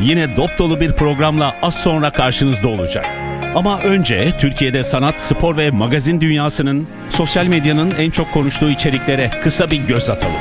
yine dop dolu bir programla az sonra karşınızda olacak. Ama önce Türkiye'de sanat, spor ve magazin dünyasının sosyal medyanın en çok konuştuğu içeriklere kısa bir göz atalım.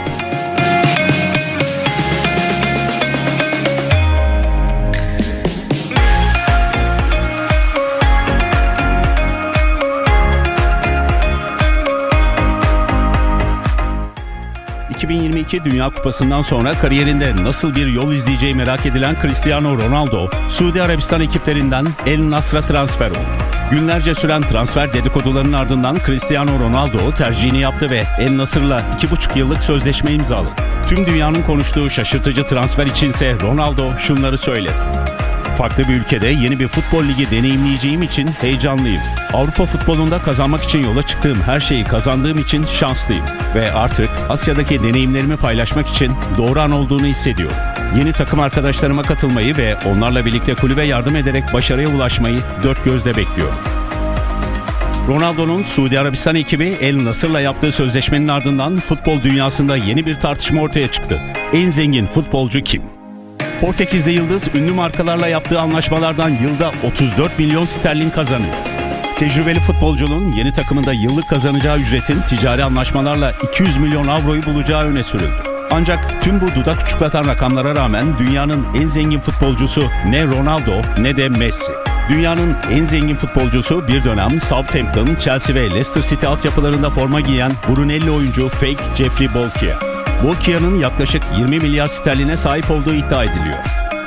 2022 Dünya Kupası'ndan sonra kariyerinde nasıl bir yol izleyeceği merak edilen Cristiano Ronaldo, Suudi Arabistan ekiplerinden El Nasr'a transfer oldu. Günlerce süren transfer dedikodularının ardından Cristiano Ronaldo tercihini yaptı ve El Nasır'la 2,5 yıllık sözleşme imzaladı. Tüm dünyanın konuştuğu şaşırtıcı transfer içinse Ronaldo şunları söyledi. Farklı bir ülkede yeni bir futbol ligi deneyimleyeceğim için heyecanlıyım. Avrupa futbolunda kazanmak için yola çıktığım her şeyi kazandığım için şanslıyım. Ve artık Asya'daki deneyimlerimi paylaşmak için doğru an olduğunu hissediyorum. Yeni takım arkadaşlarıma katılmayı ve onlarla birlikte kulübe yardım ederek başarıya ulaşmayı dört gözle bekliyorum. Ronaldo'nun Suudi Arabistan ekibi El Nasır'la yaptığı sözleşmenin ardından futbol dünyasında yeni bir tartışma ortaya çıktı. En zengin futbolcu kim? Portekizli Yıldız ünlü markalarla yaptığı anlaşmalardan yılda 34 milyon sterlin kazanıyor. Tecrübeli futbolcunun yeni takımında yıllık kazanacağı ücretin ticari anlaşmalarla 200 milyon avroyu bulacağı öne sürüldü. Ancak tüm bu dudak uçuklatan rakamlara rağmen dünyanın en zengin futbolcusu ne Ronaldo ne de Messi. Dünyanın en zengin futbolcusu bir dönem Southampton, Chelsea ve Leicester City altyapılarında forma giyen Brunelli oyuncu Fake Jeffrey Bolkia. Volkia'nın yaklaşık 20 milyar sterline sahip olduğu iddia ediliyor.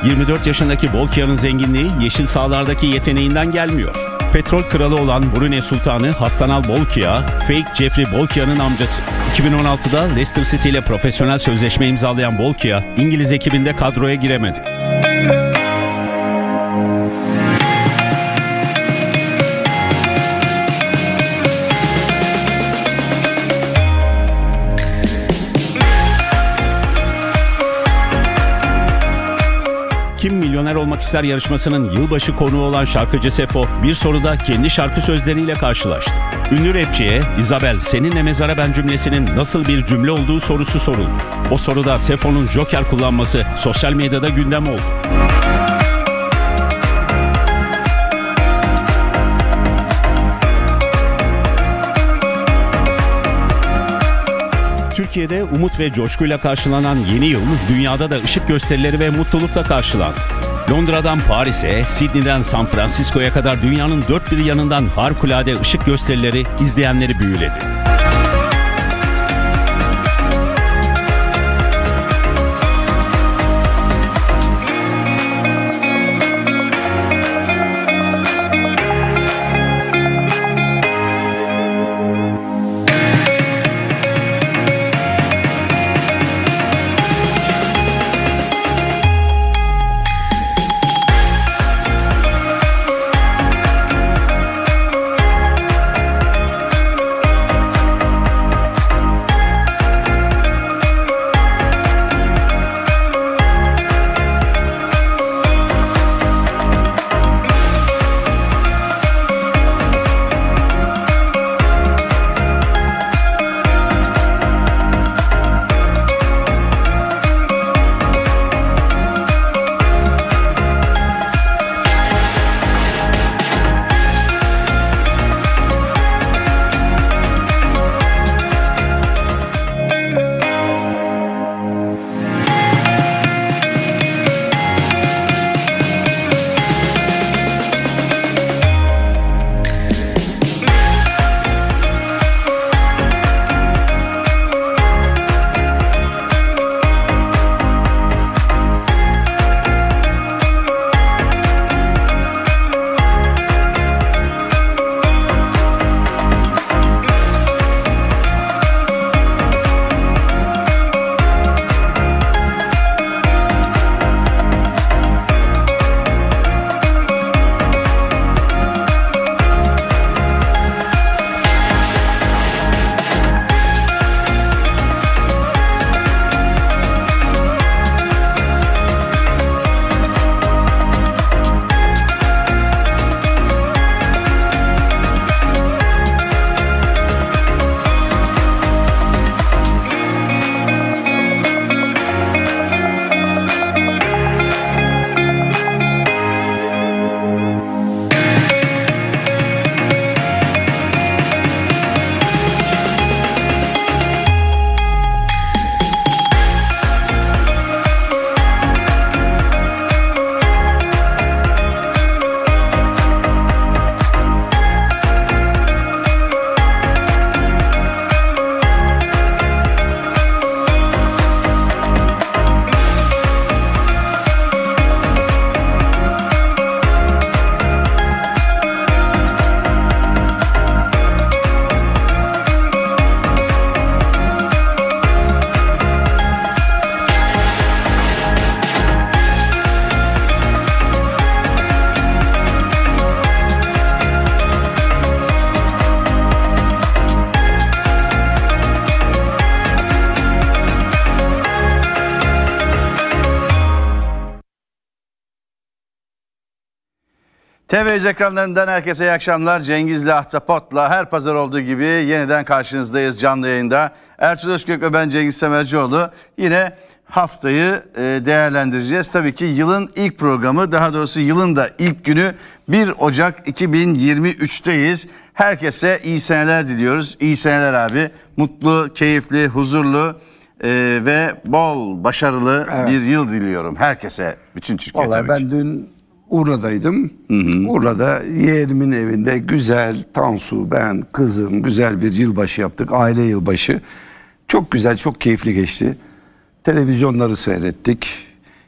24 yaşındaki Volkia'nın zenginliği yeşil sahalardaki yeteneğinden gelmiyor. Petrol kralı olan Brunei Sultanı Hassanal Bolkiah, fake Jeffrey Bolkiah'ın amcası. 2016'da Leicester City ile profesyonel sözleşme imzalayan Bolkiah, İngiliz ekibinde kadroya giremedi. milyoner olmak ister yarışmasının yılbaşı konuğu olan şarkıcı Sefo bir soruda kendi şarkı sözleriyle karşılaştı. Ünlü rapçiye Isabel seninle mezara ben cümlesinin nasıl bir cümle olduğu sorusu soruldu. O soruda Sefo'nun Joker kullanması sosyal medyada gündem oldu. Türkiye'de umut ve coşkuyla karşılanan yeni yıl dünyada da ışık gösterileri ve mutlulukla karşılandı. Londra'dan Paris'e, Sydney'den San Francisco'ya kadar dünyanın dört bir yanından harikulade ışık gösterileri izleyenleri büyüledi. TV ekranlarından herkese iyi akşamlar. Cengiz'le Ahtapot'la her pazar olduğu gibi yeniden karşınızdayız canlı yayında. Ertuğrul Özkök ve ben Cengiz Semercioğlu. Yine haftayı e, değerlendireceğiz. Tabii ki yılın ilk programı daha doğrusu yılın da ilk günü 1 Ocak 2023'teyiz. Herkese iyi seneler diliyoruz. İyi seneler abi. Mutlu, keyifli, huzurlu ee, ve bol başarılı evet. bir yıl diliyorum herkese bütün Türkiye Vallahi tabii ben dün Urla'daydım. Hı hı. Urla'da yeğenimin evinde güzel Tansu, ben, kızım güzel bir yılbaşı yaptık. Aile yılbaşı. Çok güzel, çok keyifli geçti. Televizyonları seyrettik.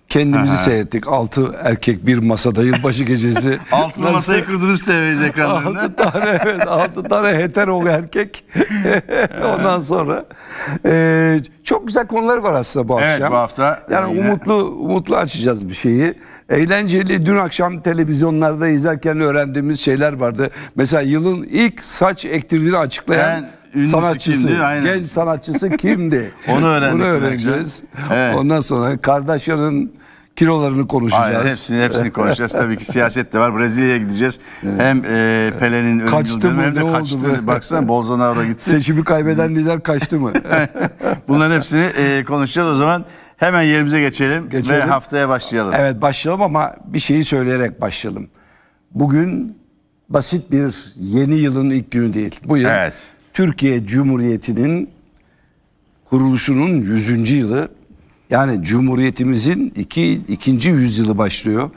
Kendimizi Aha. seyrettik. Altı erkek bir masada yılbaşı gecesi. altı Nasıl... masayı kurdunuz televizyon ekranlarında. altı tane evet. Altı tane hetero erkek. Ondan sonra. E, çok güzel konular var aslında bu evet, akşam. Evet bu hafta. Yani e, yine. umutlu, umutlu açacağız bir şeyi eğlenceli dün akşam televizyonlarda izlerken öğrendiğimiz şeyler vardı. Mesela yılın ilk saç ektirdiğini açıklayan ben, sanatçısı, kimdi, aynen. genç sanatçısı kimdi? Onu öğrendik. Bunu öğreneceğiz. Evet. Ondan sonra kardeşlerin kilolarını konuşacağız. Aynen, hepsini hepsini konuşacağız tabii ki siyaset de var. Brezilya'ya gideceğiz. Evet. Hem e, Pelé'nin kaçtı mı, hem de kaçtı. Baksana Bolsonaro gitti. Seçimi kaybeden lider kaçtı mı? Bunların hepsini e, konuşacağız o zaman. Hemen yerimize geçelim, geçelim ve haftaya başlayalım. Evet başlayalım ama bir şeyi söyleyerek başlayalım. Bugün basit bir yeni yılın ilk günü değil. Bu yıl evet. Türkiye Cumhuriyeti'nin kuruluşunun 100. yılı. Yani Cumhuriyetimizin iki, ikinci yüzyılı başlıyor.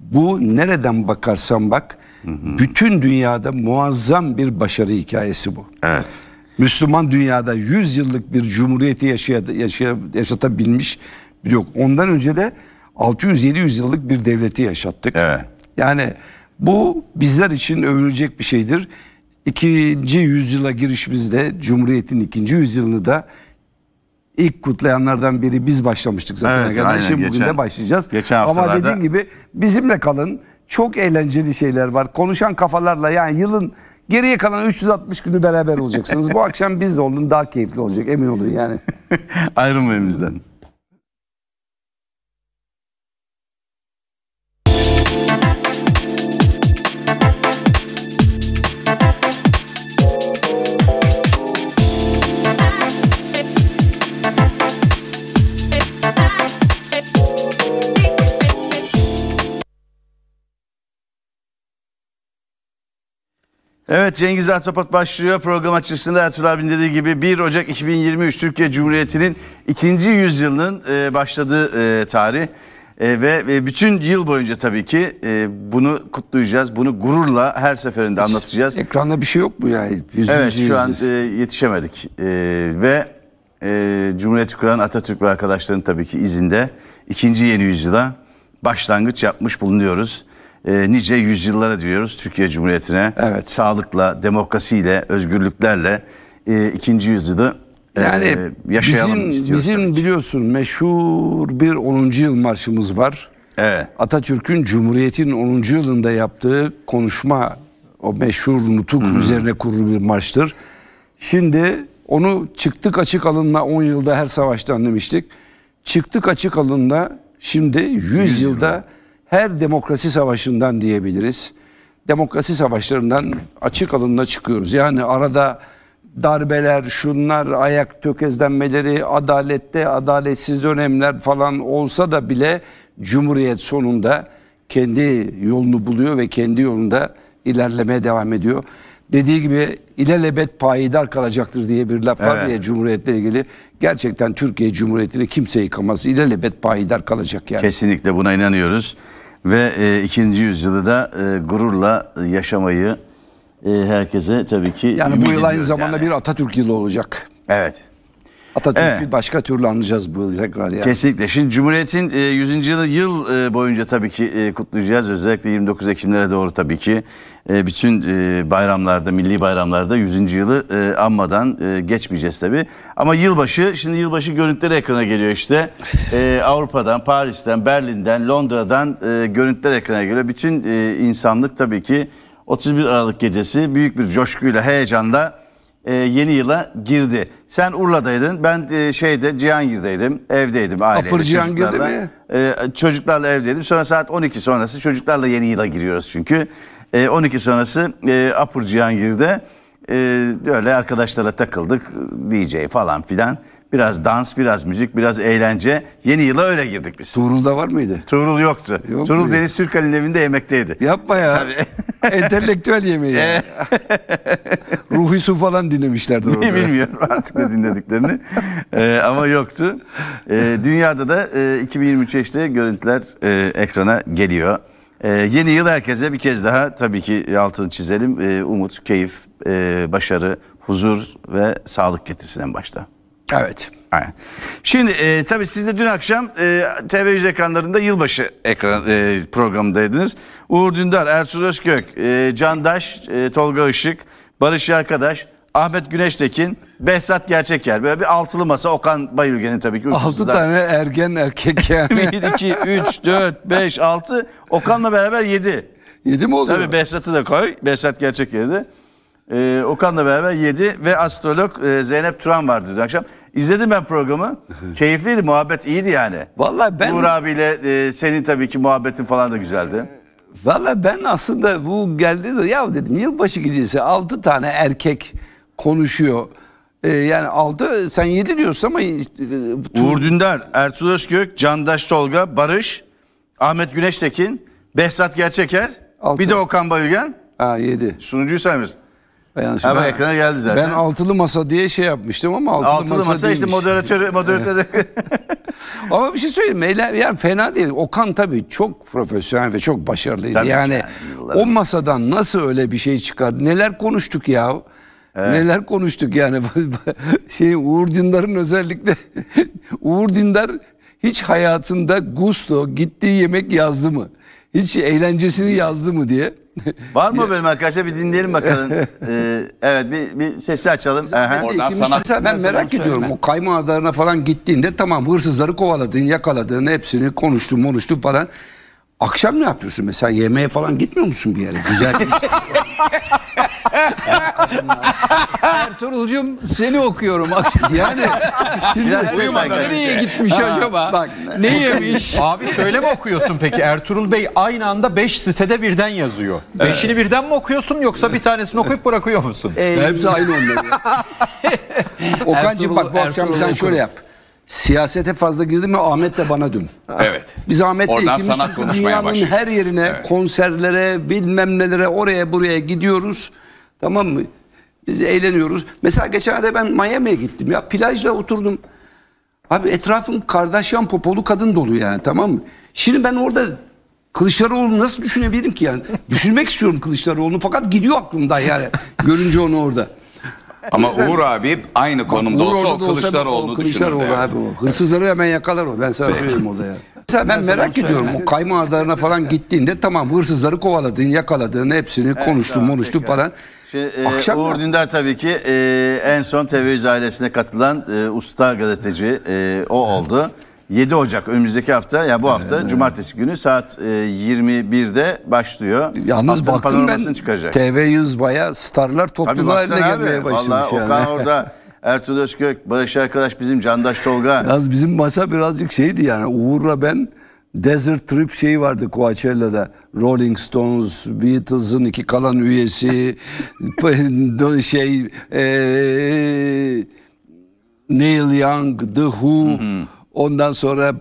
Bu nereden bakarsan bak hı hı. bütün dünyada muazzam bir başarı hikayesi bu. Evet. Müslüman dünyada 100 yıllık bir cumhuriyeti yaşaya, yaşaya, yaşatabilmiş yok. Ondan önce de 600-700 yıllık bir devleti yaşattık. Evet. Yani bu bizler için övülecek bir şeydir. İkinci yüzyıla girişimizde Cumhuriyet'in ikinci yüzyılını da ilk kutlayanlardan biri biz başlamıştık zaten. Evet, Aynen, Şimdi geçen, bugün de başlayacağız. Geçen Ama dediğim gibi bizimle kalın. Çok eğlenceli şeyler var. Konuşan kafalarla yani yılın Geriye kalan 360 günü beraber olacaksınız. Bu akşam biz de olun daha keyifli olacak emin olun yani. Ayrılmayın bizden. Evet Cengiz Ahtapat başlıyor. Program açılışında Ertuğrul Abin dediği gibi 1 Ocak 2023 Türkiye Cumhuriyeti'nin ikinci yüzyılının e, başladığı e, tarih. E, ve bütün yıl boyunca tabii ki bunu kutlayacağız. Bunu gururla her seferinde Hiç anlatacağız. Ekranda bir şey yok mu yani? Yüzüncü evet şu an yetişemedik. Ve Cumhuriyeti kuran Atatürk ve arkadaşların tabii ki izinde ikinci yeni yüzyıla başlangıç yapmış bulunuyoruz e, nice yüzyıllara diyoruz Türkiye Cumhuriyeti'ne. Evet. Sağlıkla, demokrasiyle, özgürlüklerle e, ikinci yüzyılı e, yani yaşayalım bizim, istiyoruz. Bizim biliyorsun meşhur bir 10. yıl marşımız var. Evet. Atatürk'ün Cumhuriyet'in 10. yılında yaptığı konuşma o meşhur nutuk Hı-hı. üzerine kurulu bir marştır. Şimdi onu çıktık açık alınla 10 yılda her savaştan demiştik. Çıktık açık alınla şimdi 100, 100 yılda her demokrasi savaşından diyebiliriz. Demokrasi savaşlarından açık alınla çıkıyoruz. Yani arada darbeler, şunlar, ayak tökezlenmeleri, adalette adaletsiz dönemler falan olsa da bile Cumhuriyet sonunda kendi yolunu buluyor ve kendi yolunda ilerlemeye devam ediyor dediği gibi ilelebet payidar kalacaktır diye bir laf var evet. ya Cumhuriyet'le ilgili. Gerçekten Türkiye Cumhuriyeti'ni kimse yıkamaz. İlelebet payidar kalacak yani. Kesinlikle buna inanıyoruz. Ve e, ikinci yüzyılı da e, gururla e, yaşamayı e, herkese tabii ki Yani bu yıl aynı zamanda yani. bir Atatürk yılı olacak. Evet. Atatürk'ü evet. başka türlü anlayacağız bu yıl tekrar. Yani. Kesinlikle. Şimdi Cumhuriyet'in 100. E, yılı yıl e, boyunca tabii ki e, kutlayacağız. Özellikle 29 Ekimlere doğru tabii ki bütün bayramlarda, milli bayramlarda 100. yılı anmadan geçmeyeceğiz tabii. Ama yılbaşı, şimdi yılbaşı görüntüleri ekrana geliyor işte. Avrupa'dan, Paris'ten, Berlin'den, Londra'dan görüntüler ekrana geliyor. Bütün insanlık tabii ki 31 Aralık gecesi büyük bir coşkuyla, heyecanla e, yeni yıla girdi. Sen Urla'daydın. Ben e, şeyde Cihangir'deydim. Evdeydim aileyle. Apır Cihangir'de mi? E, çocuklarla evdeydim. Sonra saat 12 sonrası çocuklarla yeni yıla giriyoruz çünkü. 12 sonrası e, Apır Cihangir'de e, öyle arkadaşlara takıldık. DJ falan filan. Biraz dans, biraz müzik, biraz eğlence. Yeni yıla öyle girdik biz. da var mıydı? Tuğrul yoktu. Yok Tuğrul muydu? Deniz Türkal'in evinde yemekteydi. Yapma ya. Tabii. Entelektüel yemeği. ya. Ruhi Su falan dinlemişlerdir orada. Bilmiyorum artık ne dinlediklerini. ee, ama yoktu. Ee, dünyada da e, 2023'e işte görüntüler e, ekrana geliyor. Ee, yeni yıl herkese bir kez daha tabii ki altını çizelim. Ee, umut, keyif, e, başarı, huzur ve sağlık getirsin en başta. Evet. Aynen. Şimdi e, tabii siz de dün akşam e, TV100 ekranlarında yılbaşı ekran e, programındaydınız. Uğur Dündar, Ersun Özkök, e, Candaş, e, Tolga Işık, Barış Arkadaş, Ahmet Güneştekin, Behzat Gerçekyer. Böyle bir altılı masa Okan Bayülgen'in tabii ki. Altı tane ergen erkek yani. Bir iki üç dört beş altı. Okan'la beraber yedi. Yedi mi oldu? Tabii Behzat'ı da koy. Behzat Gerçekyer'i de. Ee, Okan'la beraber yedi ve astrolog e, Zeynep Turan vardı dün akşam. İzledim ben programı. Keyifliydi, muhabbet iyiydi yani. Vallahi ben Uğur abiyle e, senin tabii ki muhabbetin falan da güzeldi. Ee, Valla ben aslında bu geldi de ya dedim yılbaşı gecesi 6 tane erkek konuşuyor. Ee, yani 6 sen 7 diyorsun ama e, Uğur Dündar, Ertuğrul Özkök, Candaş Tolga, Barış, Ahmet Güneştekin, Behzat Gerçeker, Altı. bir de Okan Bayülgen. ha 7. Sunucuyu saymıyorsun. Yani ha, bak, ekrana geldi zaten. Ben altılı masa diye şey yapmıştım ama altılı, altılı masa, masa işte moderatör moderatör. ama bir şey söyleyeyim. Meyler, yani fena değil. Okan tabii çok profesyonel ve çok başarılıydı. Tabii yani, yani o masadan nasıl öyle bir şey çıkardı? Neler konuştuk ya? Evet. Neler konuştuk yani şey Uğur Dindar'ın özellikle Uğur Dindar hiç hayatında gusto gittiği yemek yazdı mı? Hiç eğlencesini yazdı mı diye. Var mı bölüm arkadaşlar bir dinleyelim bakalım. ee, evet bir, bir sesi açalım. Aha. Oradan sanat. Şey ben, ben merak ediyorum söyleme. o kayma adalarına falan gittiğinde tamam hırsızları kovaladın yakaladın hepsini konuştun konuştun falan. Akşam ne yapıyorsun mesela yemeğe falan gitmiyor musun bir yere? Güzel bir Ertuğrul'cum seni okuyorum. Akşam Yani şimdi Biraz uyumadan nereye gitmiş acaba? bak. Ne yemiş? Abi şöyle mi okuyorsun peki? Ertuğrul Bey aynı anda 5 sitede birden yazıyor. Beşini birden mi okuyorsun yoksa bir tanesini okuyup bırakıyor musun? Ee, Hepsi aynı onlar. Okan'cığım bak bu Ertuğrul- akşam sen Ertuğrul şöyle yap. Siyasete fazla girdim mi Ahmet de bana dün. Evet. Biz Ahmet'le Oradan ikimiz sanat dünyanın başladı. her yerine Evet. konserlere bilmem nelere oraya buraya gidiyoruz. Tamam mı? Biz eğleniyoruz. Mesela geçenlerde ben Miami'ye gittim ya plajda oturdum. Abi etrafım Kardashian popolu kadın dolu yani tamam mı? Şimdi ben orada Kılıçdaroğlu'nu nasıl düşünebilirim ki yani? Düşünmek istiyorum Kılıçdaroğlu'nu fakat gidiyor aklımdan yani görünce onu orada. Ama yüzden, Uğur abi aynı konumda Uğur olsa, olsa o Kılıçdaroğlu'nu Kılıçdaroğlu düşünürdü. Kılıçdaroğlu abi o. Hırsızları hemen yakalar o. Ben sana söyleyeyim orada ya. Mesela ben, ben merak ediyorum. O kayma adalarına falan gittiğinde tamam hırsızları kovaladın, yakaladın, hepsini evet, konuştun, tamam, konuştun falan. Şimdi, şey, e, Uğur Dündar tabii ki e, en son TV ailesine katılan e, usta gazeteci e, o oldu. 7 Ocak önümüzdeki hafta ya yani bu hafta ee, cumartesi günü saat e, 21'de başlıyor. Yalnız Haftanın baktım ben çıkacak. TV Yüz baya starlar topluluğu haline gelmeye başlamış. Valla yani. Okan orada Ertuğrul Özkök, Barış Arkadaş bizim Candaş Tolga. Yalnız bizim masa birazcık şeydi yani Uğur'la ben Desert Trip şeyi vardı Coachella'da. Rolling Stones, Beatles'ın iki kalan üyesi, şey, ee, Neil Young, The Who, hı hı. Ondan sonra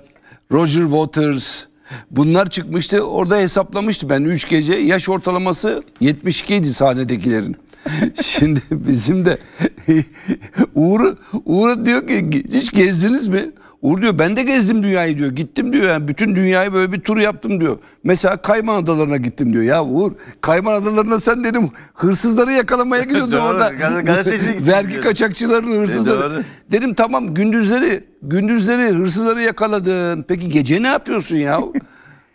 Roger Waters bunlar çıkmıştı. Orada hesaplamıştı ben 3 gece yaş ortalaması 72 idi sahnedekilerin. Şimdi bizim de Uğur, Uğur diyor ki hiç gezdiniz mi? Uğur diyor ben de gezdim dünyayı diyor. Gittim diyor yani bütün dünyayı böyle bir tur yaptım diyor. Mesela Kayman Adalarına gittim diyor. Ya Uğur Kayman Adalarına sen dedim hırsızları yakalamaya gidiyordun orada. Vergi kaçakçılarının e, hırsızları. Dedim tamam gündüzleri gündüzleri hırsızları yakaladın. Peki gece ne yapıyorsun ya?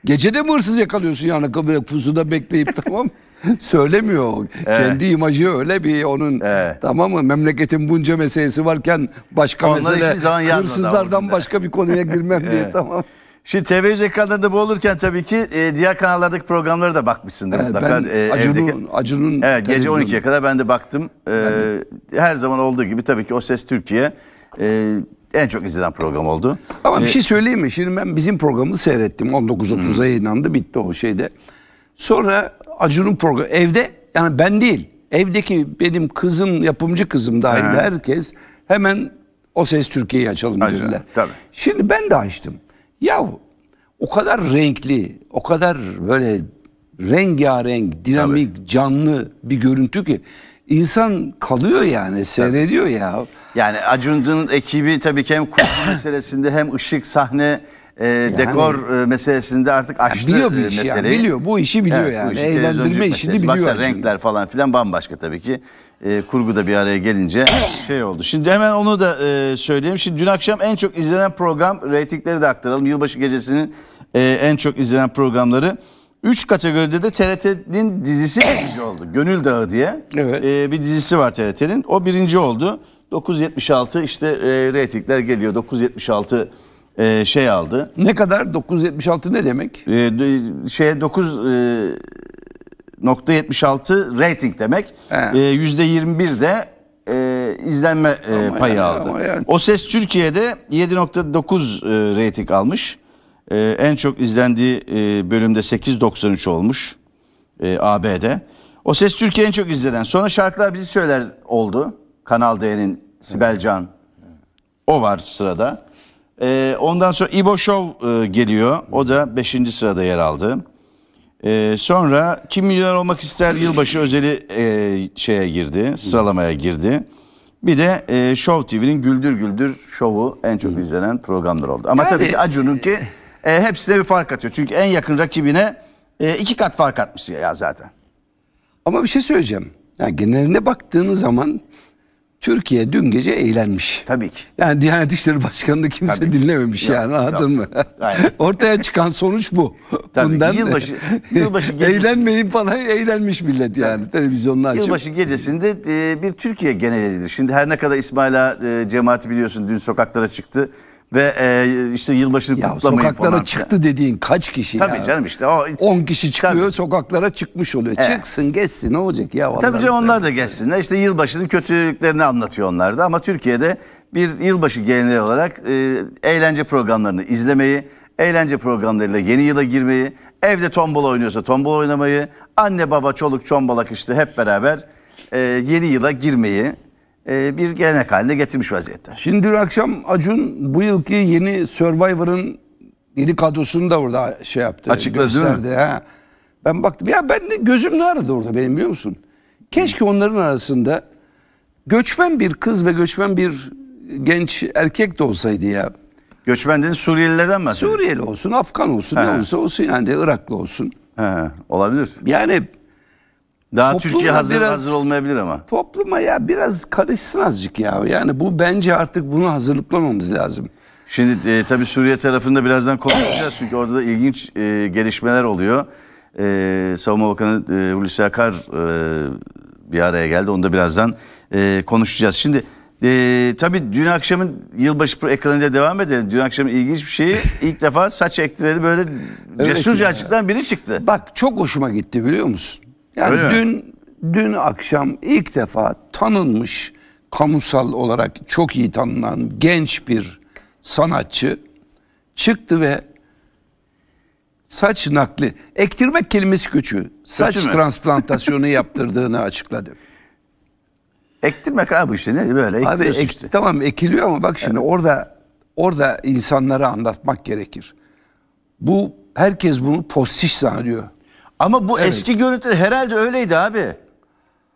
gece de mi hırsız yakalıyorsun yani böyle pusuda bekleyip tamam Söylemiyor. Evet. Kendi imajı öyle bir onun evet. tamam mı? Memleketin bunca meselesi varken başka mesele hırsızlardan başka bir konuya girmem evet. diye tamam. Şimdi televizyon ekranlarında bu olurken tabii ki e, diğer kanallardaki programlara da bakmışsındır. Evet, mutlaka. ben e, Acun'un... Evdeki... evet, gece 12'ye kadar ben de baktım. E, yani. Her zaman olduğu gibi tabii ki O Ses Türkiye... E, en çok izlenen program oldu. Ama bir ee, şey söyleyeyim mi? Şimdi ben bizim programı seyrettim. 19.30'a hmm. yayınlandı. Bitti o şeyde. Sonra Acun'un programı evde yani ben değil. Evdeki benim kızım, yapımcı kızım dahil He. herkes hemen o ses Türkiye'yi açalım Acun, dediler. Tabii. Şimdi ben de açtım. Yahu o kadar renkli, o kadar böyle rengarenk, dinamik, Tabii. canlı bir görüntü ki insan kalıyor yani seyrediyor Tabii. ya. Yani Acun'un ekibi tabii ki hem kurgu meselesinde hem ışık sahne e, yani, dekor e, meselesinde artık açtı biliyor bu e, işi meseleyi. Yani, biliyor bu işi biliyor evet, yani. Işi, Eğlendirme işini biliyor. Baksana Acun. renkler falan filan bambaşka tabii ki. E, kurguda bir araya gelince şey oldu. Şimdi hemen onu da e, söyleyeyim. Şimdi dün akşam en çok izlenen program reytingleri de aktaralım. Yılbaşı gecesinin e, en çok izlenen programları. Üç kategoride de TRT'nin dizisi birinci oldu. Gönül Dağı diye evet. e, bir dizisi var TRT'nin. O birinci oldu. 976 işte e, reytingler geliyor. 976 e, şey aldı. Ne kadar? 976 ne demek? E, şeye 9 e, nokta 76 rating demek. E, yüzde %21 de e, izlenme e, payı yani, aldı. Yani. O Ses Türkiye'de 7.9 e, reyting almış. E, en çok izlendiği e, bölümde 8.93 olmuş e, AB'de. O Ses Türkiye en çok izlenen. Sonra şarkılar bizi söyler oldu. Kanal D'nin Sibel Can. O var sırada. E, ondan sonra İbo Show e, geliyor. O da 5. sırada yer aldı. E, sonra Kim Milyoner Olmak ister yılbaşı özeli e, şeye girdi. Sıralamaya girdi. Bir de e, Show TV'nin Güldür Güldür Show'u en çok izlenen programlar oldu. Ama Yani- tabii ki e, Acun'unki e, hepsine bir fark atıyor. Çünkü en yakın rakibine e, iki kat fark atmış ya zaten. Ama bir şey söyleyeceğim. Yani geneline baktığınız zaman Türkiye dün gece eğlenmiş. Tabii ki. Yani Diyanet İşleri Başkanı'nı kimse Tabii dinlememiş yok, yani anladın yok. mı? Aynen. Ortaya çıkan sonuç bu. Tabii Bundan yılbaşı, yılbaşı gecesi... eğlenmeyin falan eğlenmiş millet yani Tabii. televizyonunu açıp. Yılbaşı gecesinde e, bir Türkiye genelidir. Şimdi her ne kadar İsmaila e, cemaati biliyorsun dün sokaklara çıktı ve e, işte yılbaşını ya, kutlamayı sokaklara falan. çıktı dediğin kaç kişi Tabii ya? canım işte. O, 10 kişi çıkıyor tabii. sokaklara çıkmış oluyor. Evet. Çıksın geçsin ne olacak ya? Tabii canım onlar da geçsinler. İşte yılbaşının kötülüklerini anlatıyor onlar da ama Türkiye'de bir yılbaşı geleneği olarak e, eğlence programlarını izlemeyi, eğlence programlarıyla yeni yıla girmeyi, evde tombala oynuyorsa tombala oynamayı, anne baba çoluk çombalak işte hep beraber e, yeni yıla girmeyi e, bir gelenek haline getirmiş vaziyette. Şimdi dün akşam Acun bu yılki yeni Survivor'ın yeni kadrosunu da orada şey yaptı. Açıkladı gösterdi. Ha. Ben baktım ya ben de gözüm ne aradı orada benim biliyor musun? Keşke onların arasında göçmen bir kız ve göçmen bir genç erkek de olsaydı ya. Göçmen dedin Suriyelilerden mi? Suriyeli olsun, Afgan olsun, He. ne olursa olsun yani Iraklı olsun. He, olabilir. Yani daha topluma Türkiye hazır biraz, hazır olmayabilir ama. Topluma ya biraz karışsın azıcık ya. Yani bu bence artık bunu hazırlıklamamız lazım. Şimdi e, tabii Suriye tarafında birazdan konuşacağız çünkü orada da ilginç e, gelişmeler oluyor. E, Savunma Bakanı e, Hulusi Akar e, bir araya geldi. Onu da birazdan e, konuşacağız. Şimdi e, tabii dün akşamın yılbaşı ekranında devam edelim. Dün akşam ilginç bir şeyi ilk defa saç ektireli böyle cesurca evet açıklayan biri çıktı. Bak çok hoşuma gitti biliyor musun? Yani Öyle dün mi? dün akşam ilk defa tanınmış kamusal olarak çok iyi tanınan genç bir sanatçı çıktı ve saç nakli ektirmek kelimesi kötü. Saç Kötü transplantasyonu yaptırdığını açıkladı. Ektirmek abi işte ne böyle Abi ek, işte. tamam ekiliyor ama bak şimdi evet. orada orada insanlara anlatmak gerekir. Bu herkes bunu postiş sanıyor. Ama bu evet. eski görüntü herhalde öyleydi abi.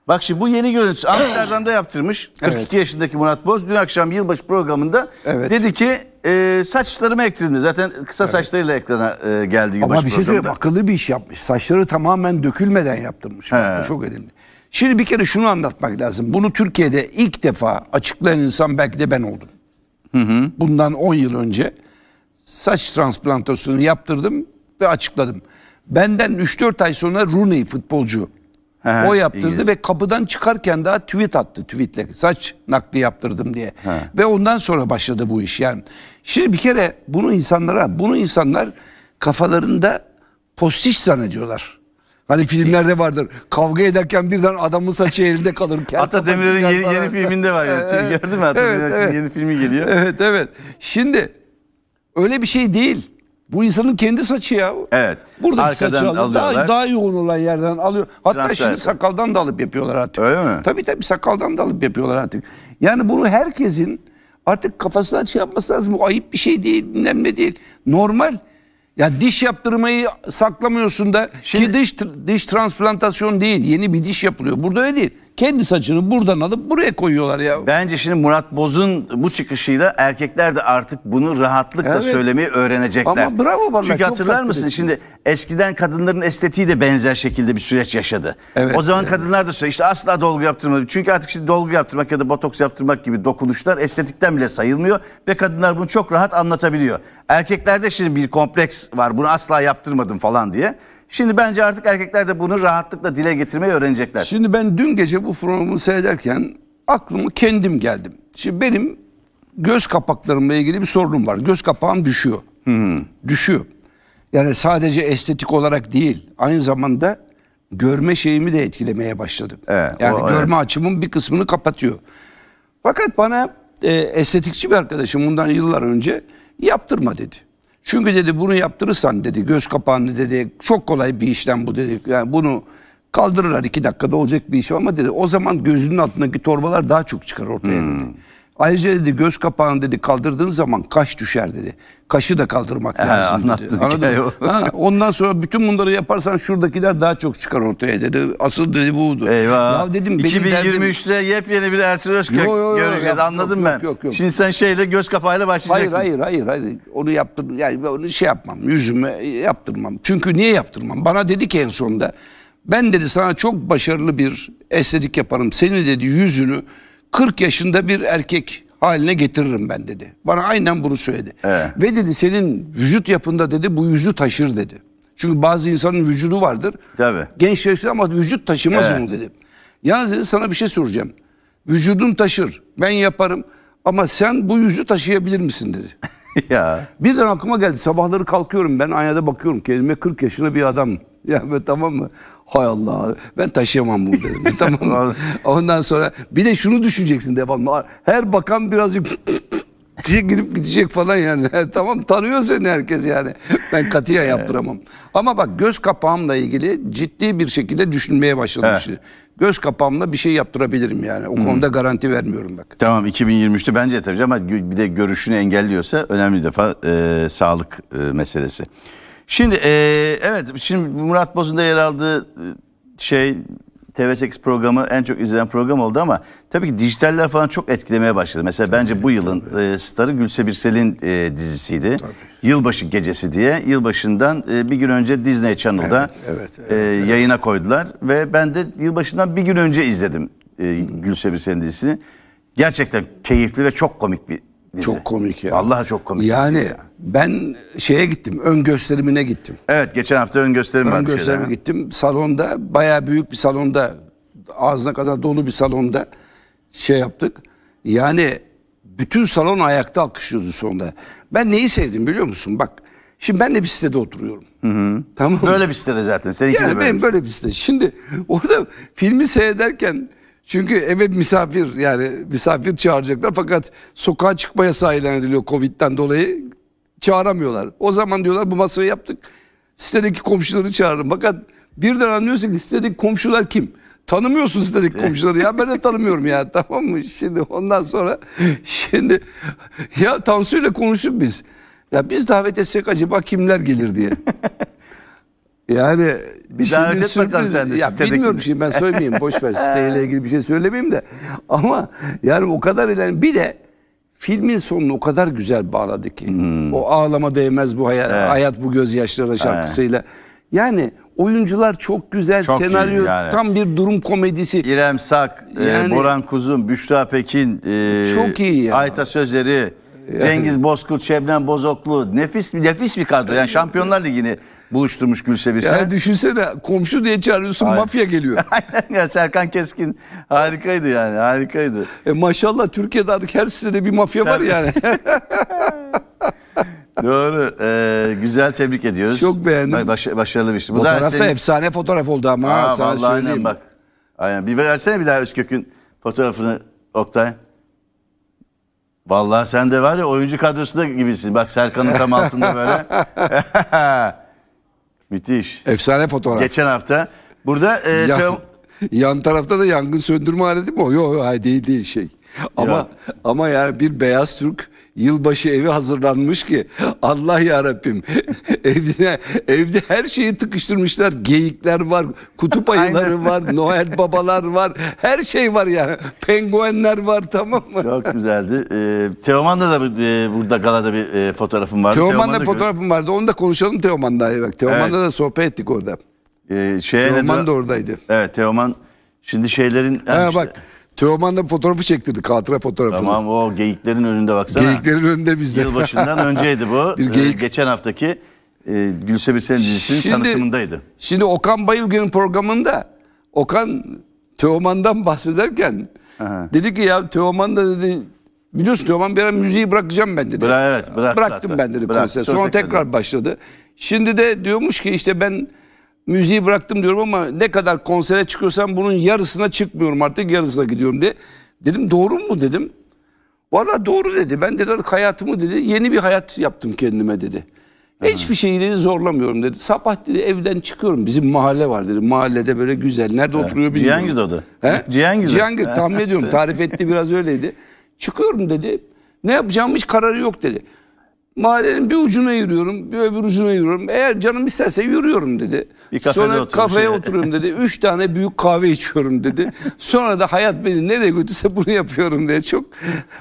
Bak şimdi bu yeni görüntüsü Amsterdam'da yaptırmış. 42 evet. yaşındaki Murat Boz dün akşam yılbaşı programında evet. dedi ki e, saçlarımı ektirdim. Zaten kısa evet. saçlarıyla ekrana e, geldi yılbaşı Ama bir şey söyleyeyim akıllı bir iş yapmış. Saçları tamamen dökülmeden yaptırmış. Çok önemli. Şimdi bir kere şunu anlatmak lazım. Bunu Türkiye'de ilk defa açıklayan insan belki de ben oldum. Hı hı. Bundan 10 yıl önce saç transplantasyonu yaptırdım ve açıkladım. Benden 3-4 ay sonra Rooney futbolcu. He, o yaptırdı İngiliz. ve kapıdan çıkarken daha tweet attı tweetle saç nakli yaptırdım diye. He. Ve ondan sonra başladı bu iş yani. Şimdi bir kere bunu insanlara bunu insanlar kafalarında postiş zannediyorlar. Hani filmlerde vardır. Kavga ederken birden adamın saçı elinde kalır. Ata Demir'in yeni, yeni filminde var. Ya. Gördün mü Ata evet, Demirer'in evet. yeni filmi geliyor. Evet evet. Şimdi öyle bir şey değil. Bu insanın kendi saçı ya. Evet. Burada Arkadan saçı alıyor. Daha, daha yoğun olan yerden alıyor. Hatta Transfer. şimdi sakaldan da alıp yapıyorlar artık. Öyle mi? Tabii tabii sakaldan da alıp yapıyorlar artık. Yani bunu herkesin artık kafasına şey yapması lazım. Bu ayıp bir şey değil, bilmem ne değil. Normal. Ya diş yaptırmayı saklamıyorsun da Şimdi, ki diş diş transplantasyon değil, yeni bir diş yapılıyor. Burada öyle değil. Kendi saçını buradan alıp buraya koyuyorlar ya. Bence şimdi Murat Boz'un bu çıkışıyla erkekler de artık bunu rahatlıkla Evet. söylemeyi öğrenecekler. Ama bravo vallahi, Çünkü hatırlar mısın ettim. şimdi eskiden kadınların estetiği de benzer şekilde bir süreç yaşadı. Evet. o zaman kadınlar da söylüyor işte asla dolgu yaptırmadı. Çünkü artık şimdi dolgu yaptırmak ya da botoks yaptırmak gibi dokunuşlar estetikten bile sayılmıyor ve kadınlar bunu çok rahat anlatabiliyor. Erkeklerde şimdi bir kompleks var. Bunu asla yaptırmadım falan diye. Şimdi bence artık erkekler de bunu rahatlıkla dile getirmeyi öğrenecekler. Şimdi ben dün gece bu programı seyrederken aklıma kendim geldim. Şimdi benim göz kapaklarımla ilgili bir sorunum var. Göz kapağım düşüyor. Hmm. Düşüyor. Yani sadece estetik olarak değil, aynı zamanda görme şeyimi de etkilemeye başladım. Evet, yani o, görme evet. açımın bir kısmını kapatıyor. Fakat bana e, estetikçi bir arkadaşım bundan yıllar önce yaptırma dedi. Çünkü dedi bunu yaptırırsan dedi göz kapağını dedi çok kolay bir işlem bu dedi. Yani bunu kaldırırlar iki dakikada olacak bir iş ama dedi o zaman gözünün altındaki torbalar daha çok çıkar ortaya. Hmm. Dedi. Ayrıca dedi göz kapağını dedi kaldırdığın zaman kaş düşer dedi. Kaşı da kaldırmak He, lazım dedi. Anladın ondan sonra bütün bunları yaparsan şuradakiler daha çok çıkar ortaya dedi. Asıl dedi budur. Eyvah. Ya dedim, 2023'te derdim... yepyeni bir Ertuğrul Özkök göreceğiz yap, anladım yok, ben. Yok, yok, yok. Şimdi sen şeyle göz kapağıyla başlayacaksın. Hayır hayır hayır. hayır. Onu yaptır, yani ben onu şey yapmam yüzümü yaptırmam. Çünkü niye yaptırmam? Bana dedi ki en sonunda ben dedi sana çok başarılı bir estetik yaparım. Senin dedi yüzünü 40 yaşında bir erkek haline getiririm ben dedi. Bana aynen bunu söyledi. Ee. Ve dedi senin vücut yapında dedi bu yüzü taşır dedi. Çünkü bazı insanın vücudu vardır. Tabii. Genç yaşlı ama vücut taşımaz ee. onu dedi. Yalnız dedi sana bir şey soracağım. Vücudun taşır. Ben yaparım. Ama sen bu yüzü taşıyabilir misin dedi. ya. Birden aklıma geldi. Sabahları kalkıyorum ben aynada bakıyorum kendime 40 yaşında bir adam. Ya ben tamam mı? Hay Allah ben taşıyamam bunu dedim. tamam mı? Ondan sonra bir de şunu düşüneceksin devamlı. Her bakan birazcık şey girip gidecek falan yani. tamam tanıyor seni herkes yani. Ben katıya yaptıramam. Ama bak göz kapağımla ilgili ciddi bir şekilde düşünmeye başladım. Evet. Şimdi. Göz kapağımla bir şey yaptırabilirim yani. O Hı konuda garanti vermiyorum bak. Tamam 2023'te bence tabii ama bir de görüşünü engelliyorsa önemli defa e, sağlık e, meselesi. Şimdi e, evet şimdi Murat Boz'un da yer aldığı e, şey TV8 programı en çok izlenen program oldu ama tabii ki dijitaller falan çok etkilemeye başladı. Mesela tabii, bence bu yılın tabii. E, starı Gülse Birsel'in e, dizisiydi. Tabii. Yılbaşı Gecesi diye yılbaşından e, bir gün önce Disney Channel'da evet, evet, evet, e, evet. yayına koydular. Ve ben de yılbaşından bir gün önce izledim e, Gülse Birsel'in dizisini. Gerçekten keyifli ve çok komik bir dizi. Çok komik ya. Vallahi çok komik. Yani ya. ben şeye gittim. Ön gösterimine gittim. Evet geçen hafta ön gösterim ön gösterime gittim. Salonda bayağı büyük bir salonda ağzına kadar dolu bir salonda şey yaptık. Yani bütün salon ayakta alkışlıyordu sonunda. Ben neyi sevdim biliyor musun? Bak şimdi ben de bir sitede oturuyorum. Hı hı. Tamam Böyle bir sitede zaten. Seninki yani de böyle. benim böyle bir sitede. Şimdi orada filmi seyrederken çünkü eve misafir yani misafir çağıracaklar fakat sokağa çıkmaya yasağı ediliyor Covid'den dolayı. Çağıramıyorlar. O zaman diyorlar bu masayı yaptık. Sitedeki komşuları çağırın. Fakat birden anlıyorsun ki sitedeki komşular kim? Tanımıyorsun sitedeki komşuları ya ben de tanımıyorum ya tamam mı? Şimdi ondan sonra şimdi ya Tansu ile konuştuk biz. Ya biz davet etsek acaba kimler gelir diye. Yani bir daha şimdi özet bakalım sen de. Ya bilmiyorum şimdi ben söylemeyeyim. Boş ver siteyle ilgili bir şey söylemeyeyim de. Ama yani o kadar ileri. Bir de filmin sonunu o kadar güzel bağladı ki. Hmm. O ağlama değmez bu hayat, evet. hayat bu gözyaşlara şarkısıyla. Evet. Yani oyuncular çok güzel, çok senaryo yani. tam bir durum komedisi. İrem Sak, e, yani, e, Boran Kuzum, Büşra Pekin, e, çok iyi ya. Ayta Sözleri, yani. Cengiz Bozkurt, Şebnem Bozoklu. Nefis nefis bir kadro. Yani Şampiyonlar Ligi'ni buluşturmuş Gülse Ya düşünsene komşu diye çağırıyorsun Aynen. mafya geliyor. Aynen ya Serkan Keskin harikaydı yani harikaydı. E maşallah Türkiye'de artık her sitede bir mafya Tabii. var yani. Doğru. Ee, güzel tebrik ediyoruz. Çok beğendim. Baş, başarılı bir iş. Fotoğraf senin... efsane fotoğraf oldu ama. Aa, sana vallahi söyleyeyim. bak. Aynen. Bir versene bir daha Özkök'ün fotoğrafını Oktay. Vallahi sen de var ya oyuncu kadrosunda gibisin. Bak Serkan'ın tam altında böyle. Müthiş. Efsane fotoğraf. Geçen hafta. Burada e, ya, Teom... yan tarafta da yangın söndürme aleti mi o? Yok hayır değil değil şey. Ama ya. ama yani bir beyaz Türk yılbaşı evi hazırlanmış ki Allah ya Rabbim evine evde her şeyi tıkıştırmışlar. Geyikler var, kutup ayıları var, Noel babalar var. Her şey var yani. Penguenler var tamam mı? Çok güzeldi. Ee, Teoman'da da e, burada galada bir e, fotoğrafım vardı. Teoman'da, Teoman'da fotoğrafım vardı. Onu da konuşalım Teoman'da. Bak Teoman'da evet. da sohbet ettik orada. Ee, Teoman da oradaydı. Evet Teoman Şimdi şeylerin... Yani ha, işte, bak Teoman'la fotoğrafı çektirdik hatıra fotoğrafını. Tamam o geyiklerin önünde baksana. Geyiklerin önünde bizde. Yılbaşından önceydi bu. Bir ee, geyik. geçen haftaki e, Gülse Birsel'in dizisinin şimdi, tanıtımındaydı. Şimdi Okan Bayülgen'in programında Okan Teoman'dan bahsederken Aha. dedi ki ya Teoman da dedi biliyorsun Teoman bir ara müziği bırakacağım ben dedi. Bıra, evet bırak, Bıraktım zaten. ben dedi konser. Sonra tekrar başladı. Şimdi de diyormuş ki işte ben müziği bıraktım diyorum ama ne kadar konsere çıkıyorsam bunun yarısına çıkmıyorum artık yarısına gidiyorum diye. Dedim doğru mu dedim. Valla doğru dedi. Ben dedi hayatımı dedi yeni bir hayat yaptım kendime dedi. Aha. Hiçbir şeyi dedi zorlamıyorum dedi. Sabah dedi evden çıkıyorum. Bizim mahalle var dedi. Mahallede böyle güzel. Nerede evet. oturuyor bilmiyorum. Cihangir adı. He? Cihangir. Cihangir tahmin ediyorum. Tarif etti biraz öyleydi. Çıkıyorum dedi. Ne yapacağım hiç kararı yok dedi. Mahallenin bir ucuna yürüyorum, bir öbür ucuna yürüyorum. Eğer canım isterse yürüyorum dedi. Bir kafede Sonra kafeye şey- oturuyorum dedi. Üç tane büyük kahve içiyorum dedi. Sonra da hayat beni nereye götürse bunu yapıyorum diye çok.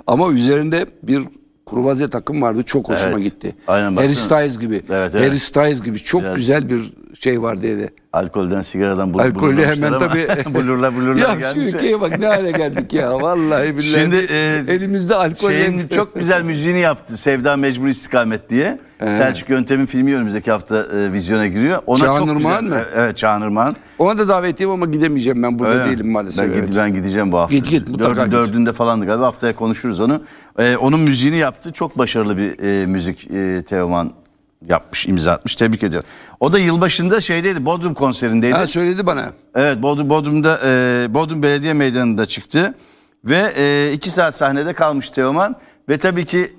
Ama üzerinde bir kurvaze takım vardı. Çok hoşuma evet. gitti. Aynen, Harry Styles gibi. Evet, evet. Harry Styles gibi çok Biraz. güzel bir şey var dedi. Alkolden, sigaradan bul Alkolü hemen tabi tabii. bulurla bulurla ya, gelmiş. Ya şu ülkeye bak ne hale geldik ya. Vallahi billahi. Şimdi e, elimizde alkol. Şeyin çok güzel müziğini yaptı. Sevda Mecbur İstikamet diye. Ee. Selçuk Yöntem'in filmi önümüzdeki hafta e, vizyona giriyor. Ona Çağan mı? E, evet Çağan Ona da davetiyim ama gidemeyeceğim ben. Burada Öyle. değilim maalesef. Ben, evet. ben gideceğim bu hafta. Git git mutlaka Dördün, Dördünde falandı galiba. Haftaya konuşuruz onu. E, onun müziğini yaptı. Çok başarılı bir e, müzik e, Teoman yapmış, imza atmış. Tebrik ediyorum. O da yılbaşında şeydeydi, Bodrum konserindeydi. Ha, söyledi bana. Evet, Bodrum, Bodrum'da, e, Bodrum Belediye Meydanı'nda çıktı. Ve e, iki saat sahnede kalmış Teoman. Ve tabii ki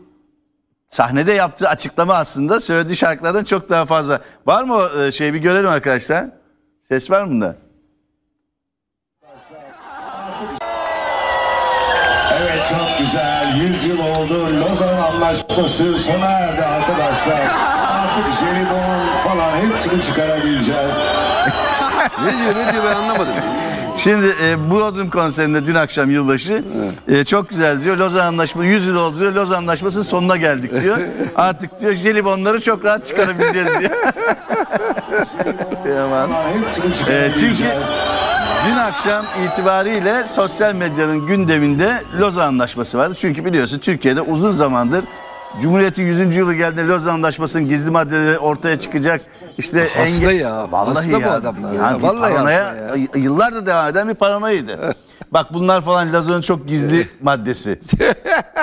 sahnede yaptığı açıklama aslında söylediği şarkılardan çok daha fazla. Var mı o e, şeyi bir görelim arkadaşlar. Ses var mı bunda? Evet çok güzel. 100 yıl oldu. Lozan Anlaşması sona erdi arkadaşlar artık jelibon falan hepsini çıkarabileceğiz. ne diyor ne diyor ben anlamadım. Şimdi e, bu Bodrum konserinde dün akşam yılbaşı e, çok güzel diyor. Lozan Anlaşması 100 yıl oldu diyor. Lozan Anlaşması'nın sonuna geldik diyor. Artık diyor jelibonları çok rahat çıkarabileceğiz diyor. tamam. E, çünkü Dün akşam itibariyle sosyal medyanın gündeminde Lozan Anlaşması vardı. Çünkü biliyorsun Türkiye'de uzun zamandır Cumhuriyet'in 100. yılı geldi. Lozan Anlaşması'nın gizli maddeleri ortaya çıkacak. İşte hasta engel... ya. Vallahi hasta ya. bu adamlar. Yani ya. Vallahi paranoya, ya. yıllardır devam eden bir paranoyaydı. Bak bunlar falan Lazon'un çok gizli maddesi.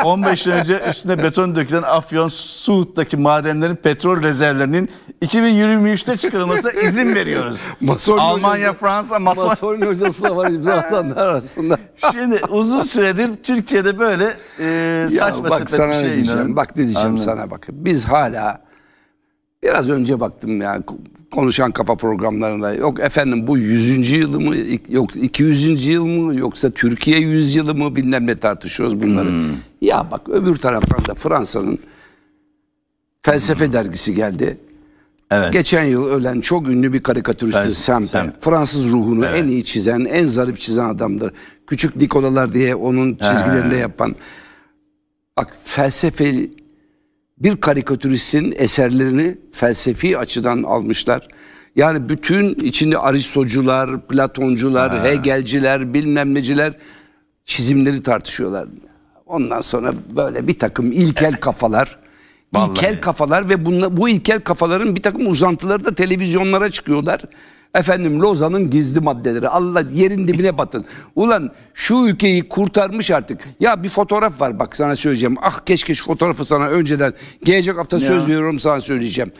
15 yıl önce üstüne beton dökülen Afyon Suud'daki madenlerin petrol rezervlerinin 2023'te çıkarılmasına izin veriyoruz. Mason Almanya, hocası, Fransa, Mason... Mason hocası da var imza atanlar arasında. Şimdi uzun süredir Türkiye'de böyle e, saçma ya, bak, sapan bir şey. Diyeceğim, bak ne diyeceğim sana bak. Biz hala Biraz önce baktım ya konuşan kafa programlarında. Yok efendim bu 100. yılı mı yok 200. yıl mı yoksa Türkiye 100 yılı mı bilmem ne tartışıyoruz bunları. Hmm. Ya bak öbür taraftan da Fransa'nın felsefe hmm. dergisi geldi. Evet. Geçen yıl ölen çok ünlü bir karikatürist Sempe. Fransız ruhunu evet. en iyi çizen, en zarif çizen adamdır. Küçük Nikolalar diye onun çizgilerinde yapan. Bak felsefe bir karikatüristin eserlerini felsefi açıdan almışlar. Yani bütün içinde Aristocular, Platoncular, ha. Hegelciler, bilmem neciler çizimleri tartışıyorlar. Ondan sonra böyle bir takım ilkel kafalar, Vallahi. ilkel kafalar ve bunla, bu ilkel kafaların bir takım uzantıları da televizyonlara çıkıyorlar. Efendim Lozan'ın gizli maddeleri. Allah yerin dibine batın. Ulan şu ülkeyi kurtarmış artık. Ya bir fotoğraf var bak sana söyleyeceğim. Ah keşke şu fotoğrafı sana önceden gelecek hafta ya. söz veriyorum sana söyleyeceğim.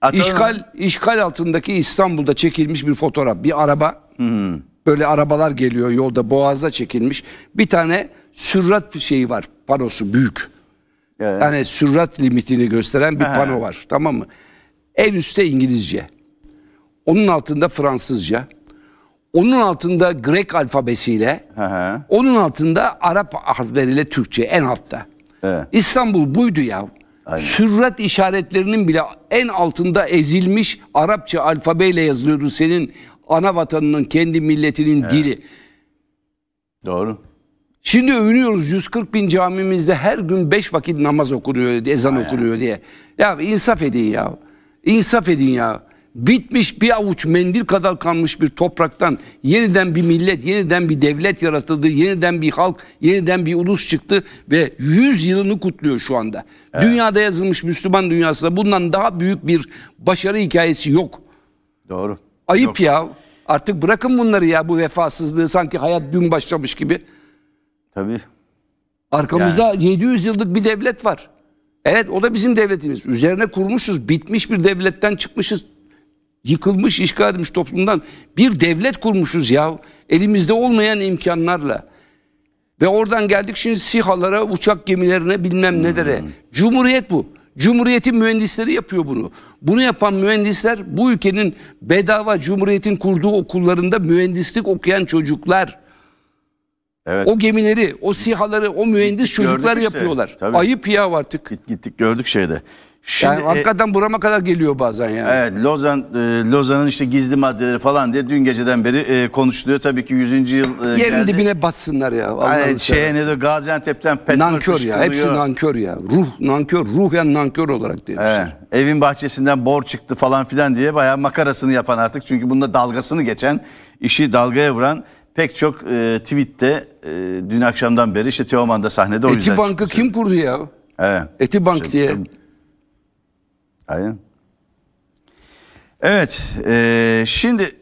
Atalım. İşgal işgal altındaki İstanbul'da çekilmiş bir fotoğraf. Bir araba. Hmm. Böyle arabalar geliyor yolda boğazda çekilmiş. Bir tane sürat bir şeyi var. Panosu büyük. Evet. Yani sürat limitini gösteren bir pano var. Tamam mı? En üstte İngilizce. Onun altında Fransızca. Onun altında Grek alfabesiyle. Hı hı. Onun altında Arap harfleriyle Türkçe en altta. Evet. İstanbul buydu ya. Aynen. Sürrat işaretlerinin bile en altında ezilmiş Arapça alfabeyle yazılıyordu senin ana vatanının, kendi milletinin evet. dili. Doğru. Şimdi övünüyoruz 140 bin camimizde her gün 5 vakit namaz okuruyor, ezan Aynen. okunuyor diye. Ya insaf edin ya. İnsaf edin ya bitmiş bir avuç mendil kadar kalmış bir topraktan yeniden bir millet, yeniden bir devlet yaratıldı, yeniden bir halk, yeniden bir ulus çıktı ve 100 yılını kutluyor şu anda. Evet. Dünyada yazılmış Müslüman dünyasında bundan daha büyük bir başarı hikayesi yok. Doğru. Ayıp yok. ya. Artık bırakın bunları ya bu vefasızlığı sanki hayat dün başlamış gibi. Tabii. Arkamızda yani. 700 yıllık bir devlet var. Evet o da bizim devletimiz. Üzerine kurmuşuz. Bitmiş bir devletten çıkmışız. Yıkılmış, işgal edilmiş toplumdan bir devlet kurmuşuz ya. Elimizde olmayan imkanlarla. Ve oradan geldik şimdi sihalara uçak gemilerine bilmem nelere. Hmm. Cumhuriyet bu. Cumhuriyetin mühendisleri yapıyor bunu. Bunu yapan mühendisler bu ülkenin bedava Cumhuriyet'in kurduğu okullarında mühendislik okuyan çocuklar. Evet. O gemileri, o sihaları, o mühendis gittik, çocuklar işte. yapıyorlar. Tabii. Ayıp ya artık. Gittik gördük şeyde. Şimdi, yani e, hakikaten e, burama kadar geliyor bazen yani. Evet Lozan e, Lozan'ın işte gizli maddeleri falan diye dün geceden beri e, konuşuluyor. Tabii ki 100. yıl e, Yerin geldi. dibine batsınlar ya. Yani, şey ne diyor Gaziantep'ten petrol Nankör ya hepsi nankör ya. Ruh nankör ruh ruhen nankör olarak demişler. Evet, evin bahçesinden bor çıktı falan filan diye bayağı makarasını yapan artık. Çünkü bunda dalgasını geçen işi dalgaya vuran pek çok e, tweette e, dün akşamdan beri işte Teoman'da sahnede o Eti yüzden Bank'ı kim kurdu ya? Evet. Eti Bank işte, diye. Aynen. Evet, e, şimdi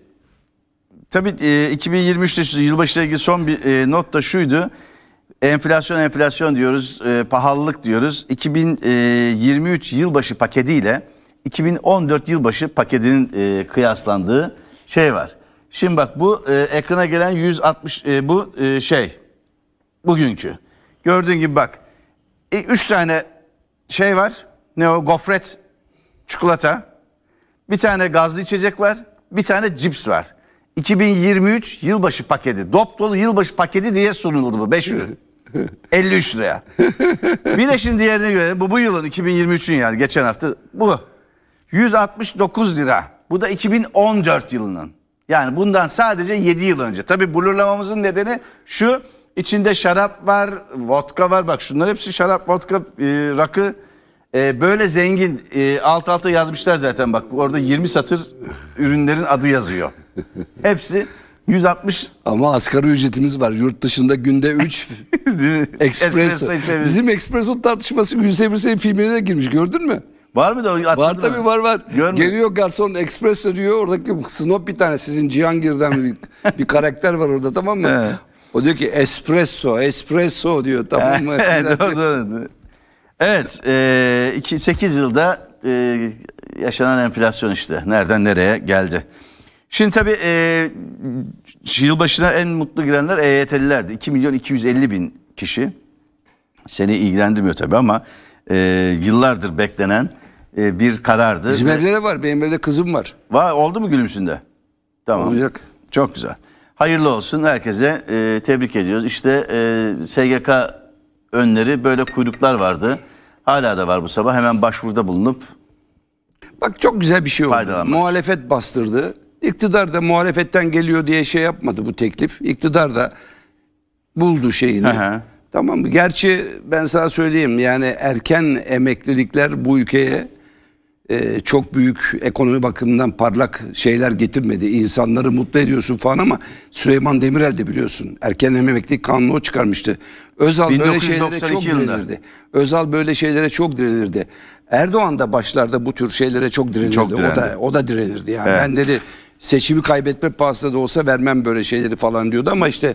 tabii e, 2023'te yılbaşıyla ilgili son bir e, not da şuydu. Enflasyon enflasyon diyoruz, e, pahalılık diyoruz. 2023 e, yılbaşı paketiyle 2014 yılbaşı paketinin e, kıyaslandığı şey var. Şimdi bak bu e, ekrana gelen 160 e, bu e, şey bugünkü. Gördüğün gibi bak. 3 e, üç tane şey var. Ne o? Gofret çikolata, bir tane gazlı içecek var, bir tane cips var. 2023 yılbaşı paketi, dop dolu yılbaşı paketi diye sunuldu bu 5 53 liraya. bir de şimdi diğerine göre bu bu yılın 2023'ün yani geçen hafta bu. 169 lira. Bu da 2014 yılının. Yani bundan sadece 7 yıl önce. Tabi blurlamamızın nedeni şu. içinde şarap var, vodka var. Bak şunlar hepsi şarap, vodka, e, rakı, e, böyle zengin e, alt alta yazmışlar zaten bak orada 20 satır ürünlerin adı yazıyor. Hepsi 160 ama asgari ücretimiz var. Yurt dışında günde 3 espresso. Bizim espresso tartışması Gülsey Birsel'in filmine de girmiş gördün mü? Var mı da? Var mı? tabii var var. Görmedim. Geliyor garson espresso diyor. Oradaki snob bir tane sizin Cihangir'den bir, bir karakter var orada tamam mı? Evet. O diyor ki espresso, espresso diyor tamam mı? doğru, doğru. Evet, 8 e, yılda e, yaşanan enflasyon işte. Nereden nereye geldi. Şimdi tabii e, yılbaşına en mutlu girenler EYT'lilerdi. 2 milyon 250 bin kişi. Seni ilgilendirmiyor tabii ama e, yıllardır beklenen bir karardı. Bizim Ve- var. Benim evde kızım var. Va- oldu mu gülümsünde? Tamam. Olacak. Çok güzel. Hayırlı olsun herkese tebrik ediyoruz. İşte e, SGK önleri böyle kuyruklar vardı. Hala da var bu sabah. Hemen başvuruda bulunup Bak çok güzel bir şey oldu. Muhalefet bastırdı. İktidar da muhalefetten geliyor diye şey yapmadı bu teklif. İktidar da buldu şeyini. Aha. Tamam mı? Gerçi ben sana söyleyeyim yani erken emeklilikler bu ülkeye e, çok büyük ekonomi bakımından parlak şeyler getirmedi. İnsanları mutlu ediyorsun falan ama Süleyman Demirel de biliyorsun erken emeklilik kanunu o çıkarmıştı. Özal böyle şeylere çok direnirdi. Özal böyle şeylere çok direnirdi. Erdoğan da başlarda bu tür şeylere çok direnirdi. Çok direndi. o da o da direnirdi yani. Evet. Ben dedi seçimi kaybetme pahasına da olsa vermem böyle şeyleri falan diyordu ama işte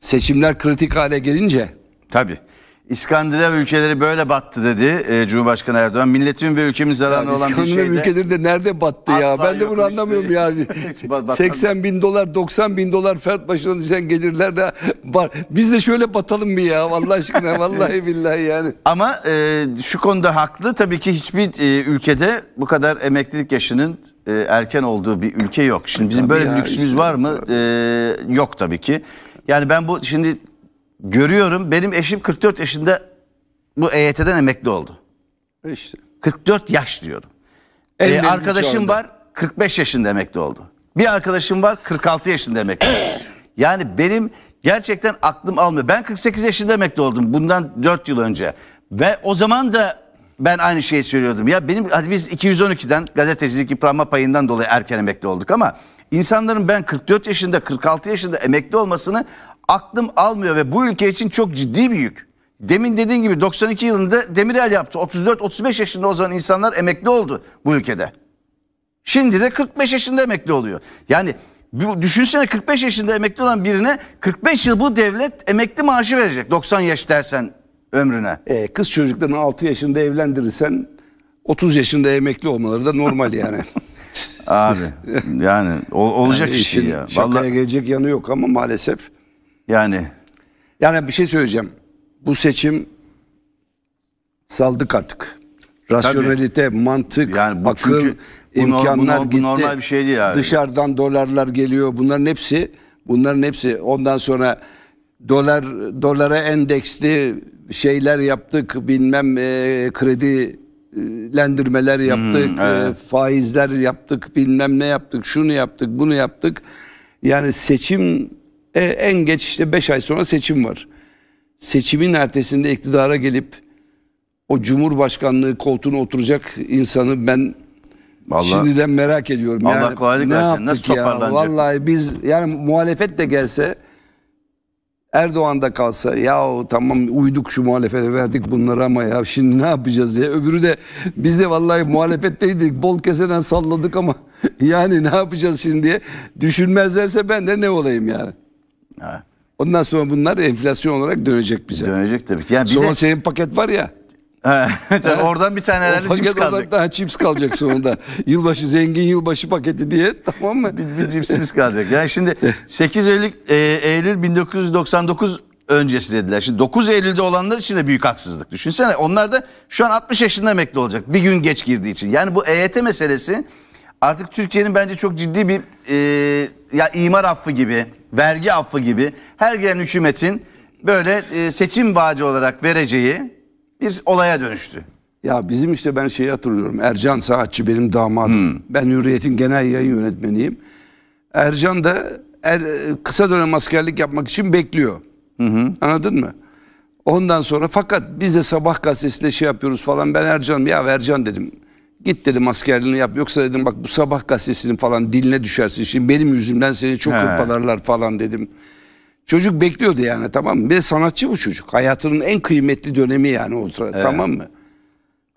seçimler kritik hale gelince Tabii. İskandinav ülkeleri böyle battı dedi e, Cumhurbaşkanı Erdoğan. Milletim ve ülkemiz zararına olan bir şeyde. İskandinav şey ülkeleri de nerede battı ya? Ben de bunu anlamıyorum yani. 80 bin dolar, 90 bin dolar fert başına düşen gelirler de biz de şöyle batalım mı ya? Allah aşkına vallahi billahi yani. Ama e, şu konuda haklı. Tabii ki hiçbir e, ülkede bu kadar emeklilik yaşının e, erken olduğu bir ülke yok. Şimdi bizim tabii böyle ya, bir lüksümüz işte, var mı? E, yok tabii ki. Yani ben bu şimdi görüyorum benim eşim 44 yaşında bu EYT'den emekli oldu. İşte. 44 yaş diyorum. En ee, arkadaşım var 45 yaşında emekli oldu. Bir arkadaşım var 46 yaşında emekli oldu. Yani benim gerçekten aklım almıyor. Ben 48 yaşında emekli oldum bundan 4 yıl önce. Ve o zaman da ben aynı şeyi söylüyordum. Ya benim hadi biz 212'den gazetecilik yıpranma payından dolayı erken emekli olduk ama insanların ben 44 yaşında 46 yaşında emekli olmasını aklım almıyor ve bu ülke için çok ciddi bir yük. Demin dediğin gibi 92 yılında Demirel yaptı. 34-35 yaşında o zaman insanlar emekli oldu bu ülkede. Şimdi de 45 yaşında emekli oluyor. Yani düşünsene 45 yaşında emekli olan birine 45 yıl bu devlet emekli maaşı verecek 90 yaş dersen ömrüne. Ee, kız çocuklarını 6 yaşında evlendirirsen 30 yaşında emekli olmaları da normal yani. Abi yani olacak yani şey ya. Vallahi... gelecek yanı yok ama maalesef yani yani bir şey söyleyeceğim. Bu seçim saldık artık. Rasyonelite, Tabii. mantık, yani bu akıl, çünkü imkanlar bu, bu, bu gitti. normal bir şey değil Dışarıdan dolarlar geliyor. Bunların hepsi bunların hepsi ondan sonra dolar dolara endeksli şeyler yaptık. Bilmem e, kredi lendirmeler hmm, yaptık, hmm, evet. faizler yaptık, bilmem ne yaptık, şunu yaptık, bunu yaptık. Yani seçim e, en geç işte 5 ay sonra seçim var. Seçimin ertesinde iktidara gelip o cumhurbaşkanlığı koltuğuna oturacak insanı ben Vallahi, şimdiden merak ediyorum. Allah yani, kolaylık versin. Nasıl toparlanacak? Ya? Vallahi biz yani muhalefet de gelse Erdoğan da kalsa ya tamam uyduk şu muhalefete verdik bunları ama ya şimdi ne yapacağız diye. öbürü de biz de vallahi muhalefetteydik bol keseden salladık ama yani ne yapacağız şimdi diye düşünmezlerse ben de ne olayım yani. Evet. Ondan sonra bunlar enflasyon olarak dönecek bize. Dönecek tabii ki. Yani bir sonra de... senin paket var ya. He, oradan bir tane herhalde cips kalacak. Daha cips kalacak sonunda. yılbaşı zengin yılbaşı paketi diye tamam mı? Bir, bir cipsimiz kalacak. Yani şimdi 8 Eylül, e, Eylül 1999 öncesi dediler. Şimdi 9 Eylül'de olanlar için de büyük haksızlık. Düşünsene onlar da şu an 60 yaşında emekli olacak. Bir gün geç girdiği için. Yani bu EYT meselesi artık Türkiye'nin bence çok ciddi bir e, ya imar affı gibi vergi affı gibi her gelen hükümetin böyle e, seçim vaadi olarak vereceği bir olaya dönüştü. Ya bizim işte ben şeyi hatırlıyorum. Ercan Saatçı benim damadım. Hmm. Ben Hürriyet'in genel yayın yönetmeniyim. Ercan da er, e, kısa dönem askerlik yapmak için bekliyor. Hı Anladın mı? Ondan sonra fakat biz de sabah gazetesiyle şey yapıyoruz falan. Ben Ercan ya Ercan dedim. Git dedim askerliğini yap yoksa dedim bak bu sabah gazetesinin falan diline düşersin. Şimdi benim yüzümden seni çok He. hırpalarlar falan dedim. Çocuk bekliyordu yani tamam mı? Ve sanatçı bu çocuk. Hayatının en kıymetli dönemi yani o sırada evet. tamam mı?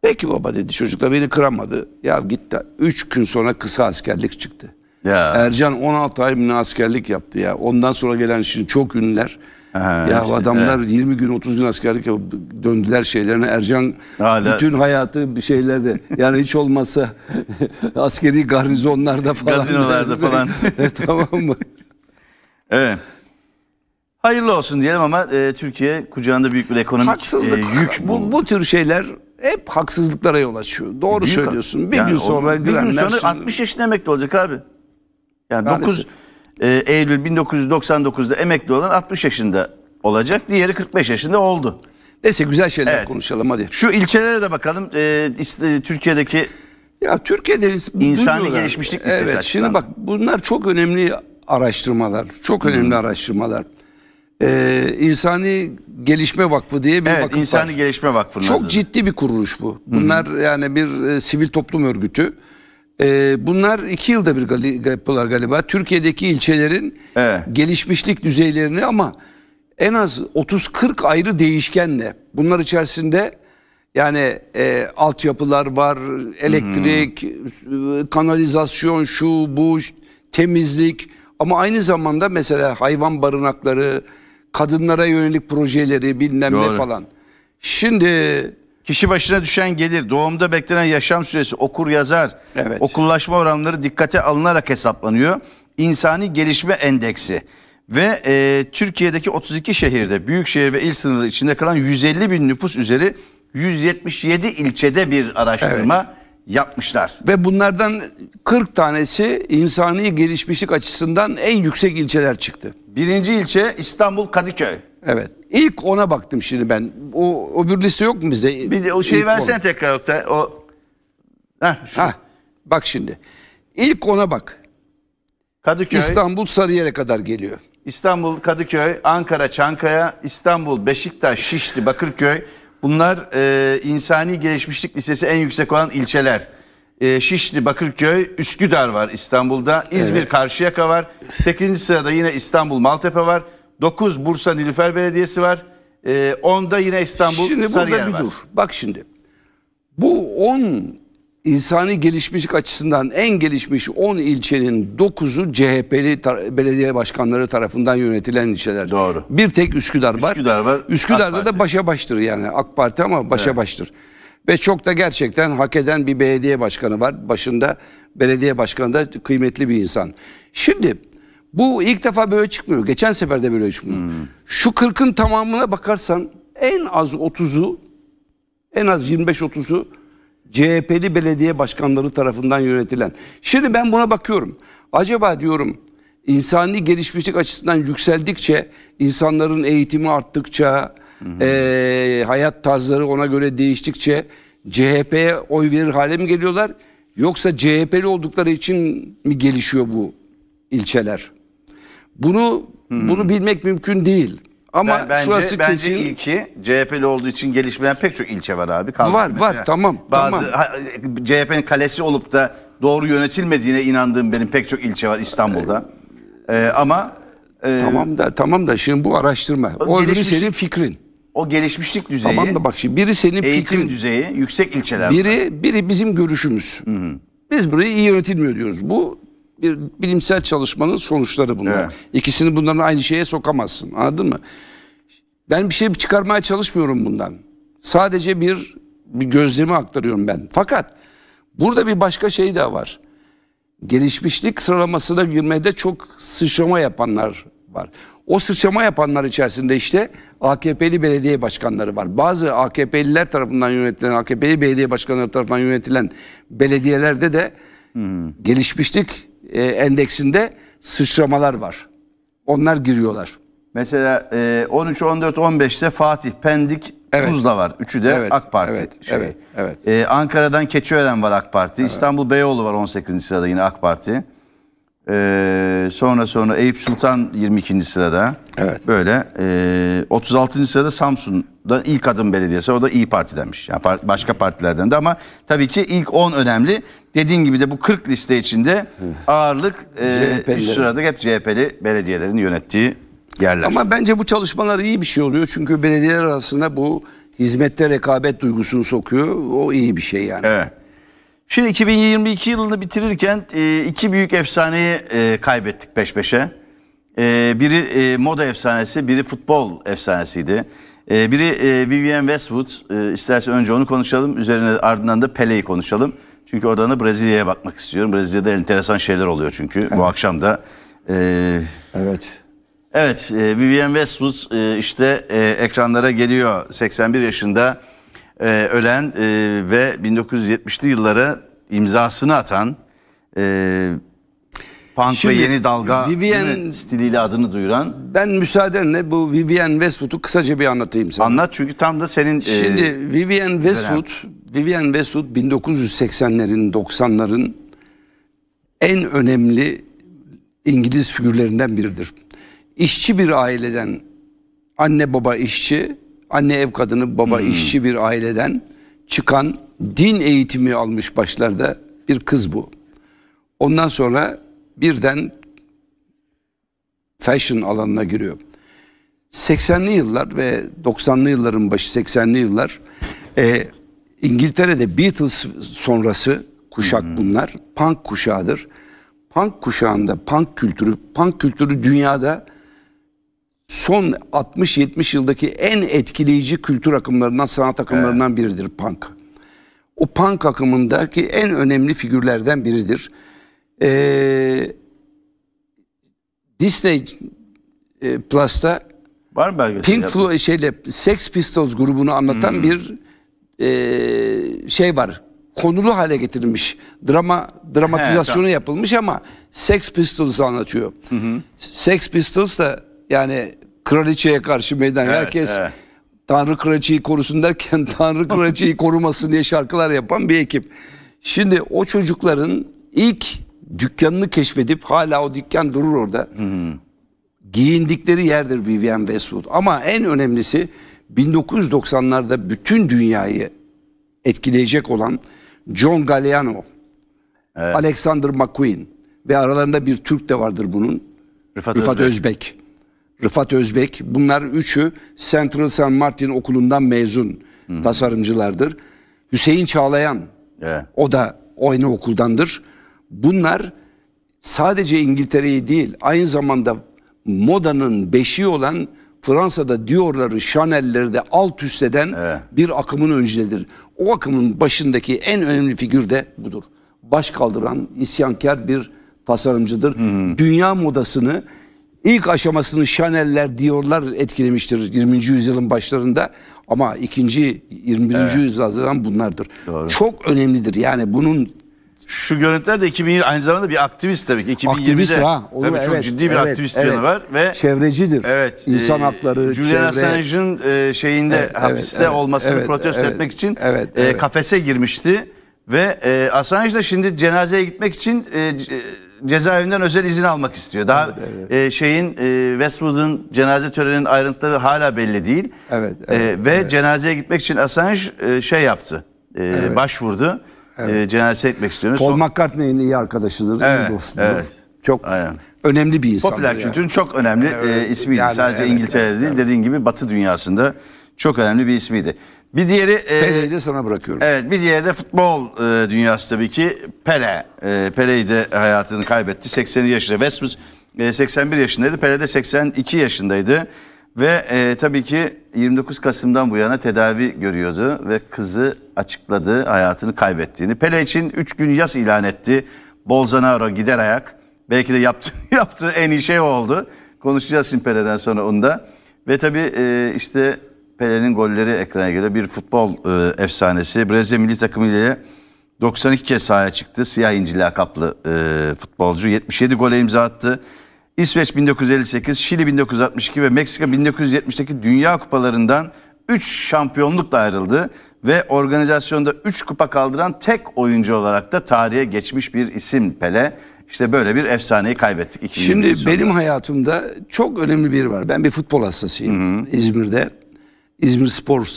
Peki baba dedi çocuk da beni kıramadı. Ya gitti. Üç gün sonra kısa askerlik çıktı. Ya. Ercan 16 ay askerlik yaptı ya. Ondan sonra gelen şimdi çok ünlüler. Ha, ya hepsi, adamlar evet. 20 gün 30 gün askerlik yapıp döndüler şeylerine. Ercan Hala. bütün hayatı bir şeylerde yani hiç olmazsa askeri garnizonlarda falan. Gazinolarda falan. e, tamam mı? Evet. Hayırlı olsun diyelim ama e, Türkiye kucağında büyük bir ekonomik Haksızlık. E, yük bu, bu tür şeyler hep haksızlıklara yol açıyor. Doğru Büyük söylüyorsun. Bir yani gün sonra o, bir gün sonra 60 yaşında emekli olacak abi. Yani 9 e, Eylül 1999'da emekli olan 60 yaşında olacak. Diğeri 45 yaşında oldu. Neyse güzel şeyler Evet. konuşalım hadi. Şu ilçelere de bakalım. E, ee, is- Türkiye'deki Ya Türkiye'de ins- İnsani gelişmişlik listesi Evet, açısından. şimdi bak bunlar çok önemli araştırmalar. Çok önemli hmm. araştırmalar. Ee, İnsani Gelişme Vakfı diye bir evet, vakıf İnsani var. Gelişme vakfı. Çok hazırladığı. ciddi bir kuruluş bu. Bunlar yani bir e, sivil toplum örgütü. Ee, bunlar iki yılda bir gal- yapıyorlar galiba. Türkiye'deki ilçelerin Evet. gelişmişlik düzeylerini ama en az 30-40 ayrı değişkenle. Bunlar içerisinde yani e, altyapılar var, elektrik, hmm. e, kanalizasyon, şu, bu, temizlik. Ama aynı zamanda mesela hayvan barınakları, kadınlara yönelik projeleri bilmem ne falan. Şimdi Kişi başına düşen gelir, doğumda beklenen yaşam süresi, okur yazar, evet. okullaşma oranları dikkate alınarak hesaplanıyor. İnsani gelişme endeksi ve e, Türkiye'deki 32 şehirde, büyükşehir ve il sınırı içinde kalan 150 bin nüfus üzeri 177 ilçede bir araştırma evet. yapmışlar. Ve bunlardan 40 tanesi insani gelişmişlik açısından en yüksek ilçeler çıktı. Birinci ilçe İstanbul Kadıköy. Evet. İlk ona baktım şimdi ben. O öbür liste yok mu bizde? Bir de o şeyi İlk versene ona. tekrar da O... Heh, şu. Heh, bak şimdi. İlk ona bak. Kadıköy. İstanbul Sarıyer'e kadar geliyor. İstanbul, Kadıköy, Ankara, Çankaya, İstanbul, Beşiktaş, Şişli, Bakırköy. Bunlar e, insani gelişmişlik lisesi en yüksek olan ilçeler. E, Şişli, Bakırköy, Üsküdar var İstanbul'da. İzmir, evet. Karşıyaka var. sekizinci sırada yine İstanbul, Maltepe var. 9 Bursa Nilüfer Belediyesi var. 10'da ee, yine İstanbul şimdi Sarıyer burada bir var. Dur. Bak şimdi bu 10 insani gelişmişlik açısından en gelişmiş 10 ilçenin 9'u CHP'li belediye başkanları tarafından yönetilen ilçeler. Doğru. Bir tek Üsküdar, Üsküdar var. Üsküdar var. Üsküdar'da da başa baştır yani AK Parti ama başa evet. baştır. Ve çok da gerçekten hak eden bir belediye başkanı var. Başında belediye başkanı da kıymetli bir insan. Şimdi bu ilk defa böyle çıkmıyor. Geçen sefer de böyle çıkmıyor. Hmm. Şu 40'ın tamamına bakarsan en az 30'u en az 25-30'u CHP'li belediye başkanları tarafından yönetilen. Şimdi ben buna bakıyorum. Acaba diyorum insani gelişmişlik açısından yükseldikçe insanların eğitimi arttıkça hı hı. E, hayat tarzları ona göre değiştikçe CHP'ye oy verir hale mi geliyorlar? Yoksa CHP'li oldukları için mi gelişiyor bu ilçeler? Bunu hmm. bunu bilmek mümkün değil. Ama ben, bence, şurası bence kesin. Bence ilki CHP'li olduğu için gelişmeyen pek çok ilçe var abi. Kaldı var var tamam. Bazı tamam. CHP'nin kalesi olup da doğru yönetilmediğine inandığım benim pek çok ilçe var İstanbul'da. Ee, ee ama e, tamam da tamam da şimdi bu araştırma. O, o gelişmiş, senin fikrin. O gelişmişlik düzeyi. Tamam da bak şimdi biri senin eğitim fikrin. düzeyi yüksek ilçeler. Biri biri bizim görüşümüz. Hı hı. Biz burayı iyi yönetilmiyor diyoruz. Bu bir bilimsel çalışmanın sonuçları bunlar. Evet. İkisini bunların aynı şeye sokamazsın. Anladın mı? Ben bir şey çıkarmaya çalışmıyorum bundan. Sadece bir, bir gözlemi aktarıyorum ben. Fakat burada bir başka şey daha var. Gelişmişlik sıralamasına girmede çok sıçrama yapanlar var. O sıçrama yapanlar içerisinde işte AKP'li belediye başkanları var. Bazı AKP'liler tarafından yönetilen, AKP'li belediye başkanları tarafından yönetilen belediyelerde de hmm. gelişmişlik e, endeksinde sıçramalar var. Onlar giriyorlar. Mesela e, 13, 14, 15'te Fatih, Pendik, evet. Tuzla var. Üçü de evet. AK Parti. Evet. Şey. evet. evet. E, Ankara'dan Keçiören var AK Parti. Evet. İstanbul Beyoğlu var 18. sırada yine AK Parti. Ee, sonra sonra Eyüp Sultan 22. sırada. Evet. Böyle. E, ee, 36. sırada Samsun'da ilk adım belediyesi. O da İyi Parti'denmiş. Yani par başka partilerden de ama tabii ki ilk 10 önemli. Dediğin gibi de bu 40 liste içinde ağırlık e, üst sırada hep CHP'li belediyelerin yönettiği yerler. Ama bence bu çalışmalar iyi bir şey oluyor. Çünkü belediyeler arasında bu hizmette rekabet duygusunu sokuyor. O iyi bir şey yani. Evet. Şimdi 2022 yılını bitirirken e, iki büyük efsaneyi e, kaybettik peş peşe. E, biri moda efsanesi, biri futbol efsanesiydi. biri Vivian Westwood. E, istersen önce onu konuşalım. Üzerine ardından da Pele'yi konuşalım. Çünkü oradan da Brezilya'ya bakmak istiyorum. Brezilya'da enteresan şeyler oluyor çünkü. Evet. Bu akşam da. evet. Evet, Vivian Westwood işte ekranlara geliyor. 81 yaşında e, ölen e, ve 1970'li yıllara imzasını atan e, punk Şimdi, ve yeni dalga Vivian, stiliyle adını duyuran. Ben müsaadenle bu Vivian Westwood'u kısaca bir anlatayım sana. Anlat çünkü tam da senin... E, Şimdi e, Vivian Westwood, dönem. Vivian Westwood 1980'lerin 90'ların en önemli İngiliz figürlerinden biridir. İşçi bir aileden anne baba işçi anne ev kadını, baba hmm. işçi bir aileden çıkan din eğitimi almış başlarda bir kız bu. Ondan sonra birden fashion alanına giriyor. 80'li yıllar ve 90'lı yılların başı 80'li yıllar e, İngiltere'de Beatles sonrası kuşak hmm. bunlar. Punk kuşağıdır. Punk kuşağında punk kültürü, punk kültürü dünyada son 60-70 yıldaki en etkileyici kültür akımlarından, sanat akımlarından biridir punk. O punk akımındaki en önemli figürlerden biridir. Ee, Disney e, Plus'ta Var mı Pink Floyd şeyle Sex Pistols grubunu anlatan hmm. bir e, şey var. Konulu hale getirilmiş. Drama dramatizasyonu He, tamam. yapılmış ama Sex Pistols anlatıyor. Hı hı. Sex Pistols da yani kraliçeye karşı meydan. Evet, Herkes evet. Tanrı kraliçeyi korusun derken Tanrı kraliçeyi korumasın diye şarkılar yapan bir ekip. Şimdi o çocukların ilk dükkanını keşfedip hala o dükkan durur orada. Hmm. Giyindikleri yerdir Vivienne Westwood. Ama en önemlisi 1990'larda bütün dünyayı etkileyecek olan John Galliano, evet. Alexander McQueen ve aralarında bir Türk de vardır bunun. Rıfat, Rıfat Özbek. Özbek. Rıfat Özbek bunlar üçü Central San Martin okulundan mezun Hı-hı. tasarımcılardır. Hüseyin Çağlayan evet. o da aynı okuldandır. Bunlar sadece İngiltere'yi değil aynı zamanda modanın beşiği olan Fransa'da Dior'ları, Chanel'leri de alt üst eden evet. bir akımın öncüdür. O akımın başındaki en önemli figür de budur. Baş kaldıran, isyankar bir tasarımcıdır. Hı hı. Dünya modasını İlk aşamasını Chanel'ler, Dior'lar etkilemiştir 20. yüzyılın başlarında. Ama ikinci 21. Evet. yüzyıl hazırlanan bunlardır. Doğru. Çok önemlidir. Yani bunun şu görüntüler de 2000 aynı zamanda bir aktivist tabii ki. 2020'de aktivist, ha, onu, tabii evet, çok ciddi bir evet, aktivist evet, yanı var ve çevrecidir. Evet. İnsan e, hakları, e, Julian Assange'ın e, şeyinde evet, hapiste evet, olmasını evet, protesto evet, etmek için evet, e, evet. kafese girmişti ve e, Assange da şimdi cenazeye gitmek için e, e cezaevinden özel izin almak istiyor. Daha evet, evet. E, şeyin e, Westwood'un cenaze töreninin ayrıntıları hala belli değil. Evet. E, evet e, ve evet. cenazeye gitmek için Assange e, şey yaptı. E, evet. Başvurdu. Evet. E, cenazeye gitmek istiyoruz. Paul McCartney'in iyi arkadaşıdır, evet, iyi dostudur. Evet. Çok Aynen. önemli bir insan. Popüler yani. kültürün çok önemli evet, e, ismiydi. Yani, Sadece evet, İngiltere'de evet, değil, dediğin gibi Batı dünyasında çok önemli bir ismiydi. Bir diğeri e, Pele'yi de sana bırakıyorum. Evet bir diğeri de futbol e, dünyası tabii ki Pele. E, Pele'yi de hayatını kaybetti. 80 yaşında. Westwood e, 81 yaşındaydı. Pele de 82 yaşındaydı. Ve e, tabii ki 29 Kasım'dan bu yana tedavi görüyordu ve kızı açıkladı hayatını kaybettiğini. Pele için 3 gün yas ilan etti. Bolzanaro gider ayak. Belki de yaptı, yaptığı en iyi şey oldu. Konuşacağız şimdi Pele'den sonra onu da. Ve tabii e, işte Pele'nin golleri ekrana göre bir futbol e, efsanesi. Brezilya milli takımıyla 92 kez sahaya çıktı. Siyah inci lakaplı e, futbolcu. 77 gole imza attı. İsveç 1958, Şili 1962 ve Meksika 1970'teki Dünya Kupalarından 3 şampiyonlukla ayrıldı ve organizasyonda 3 kupa kaldıran tek oyuncu olarak da tarihe geçmiş bir isim Pele. İşte böyle bir efsaneyi kaybettik. Şimdi benim hayatımda çok önemli bir var. Ben bir futbol hastasıyım Hı-hı. İzmir'de. İzmir Spor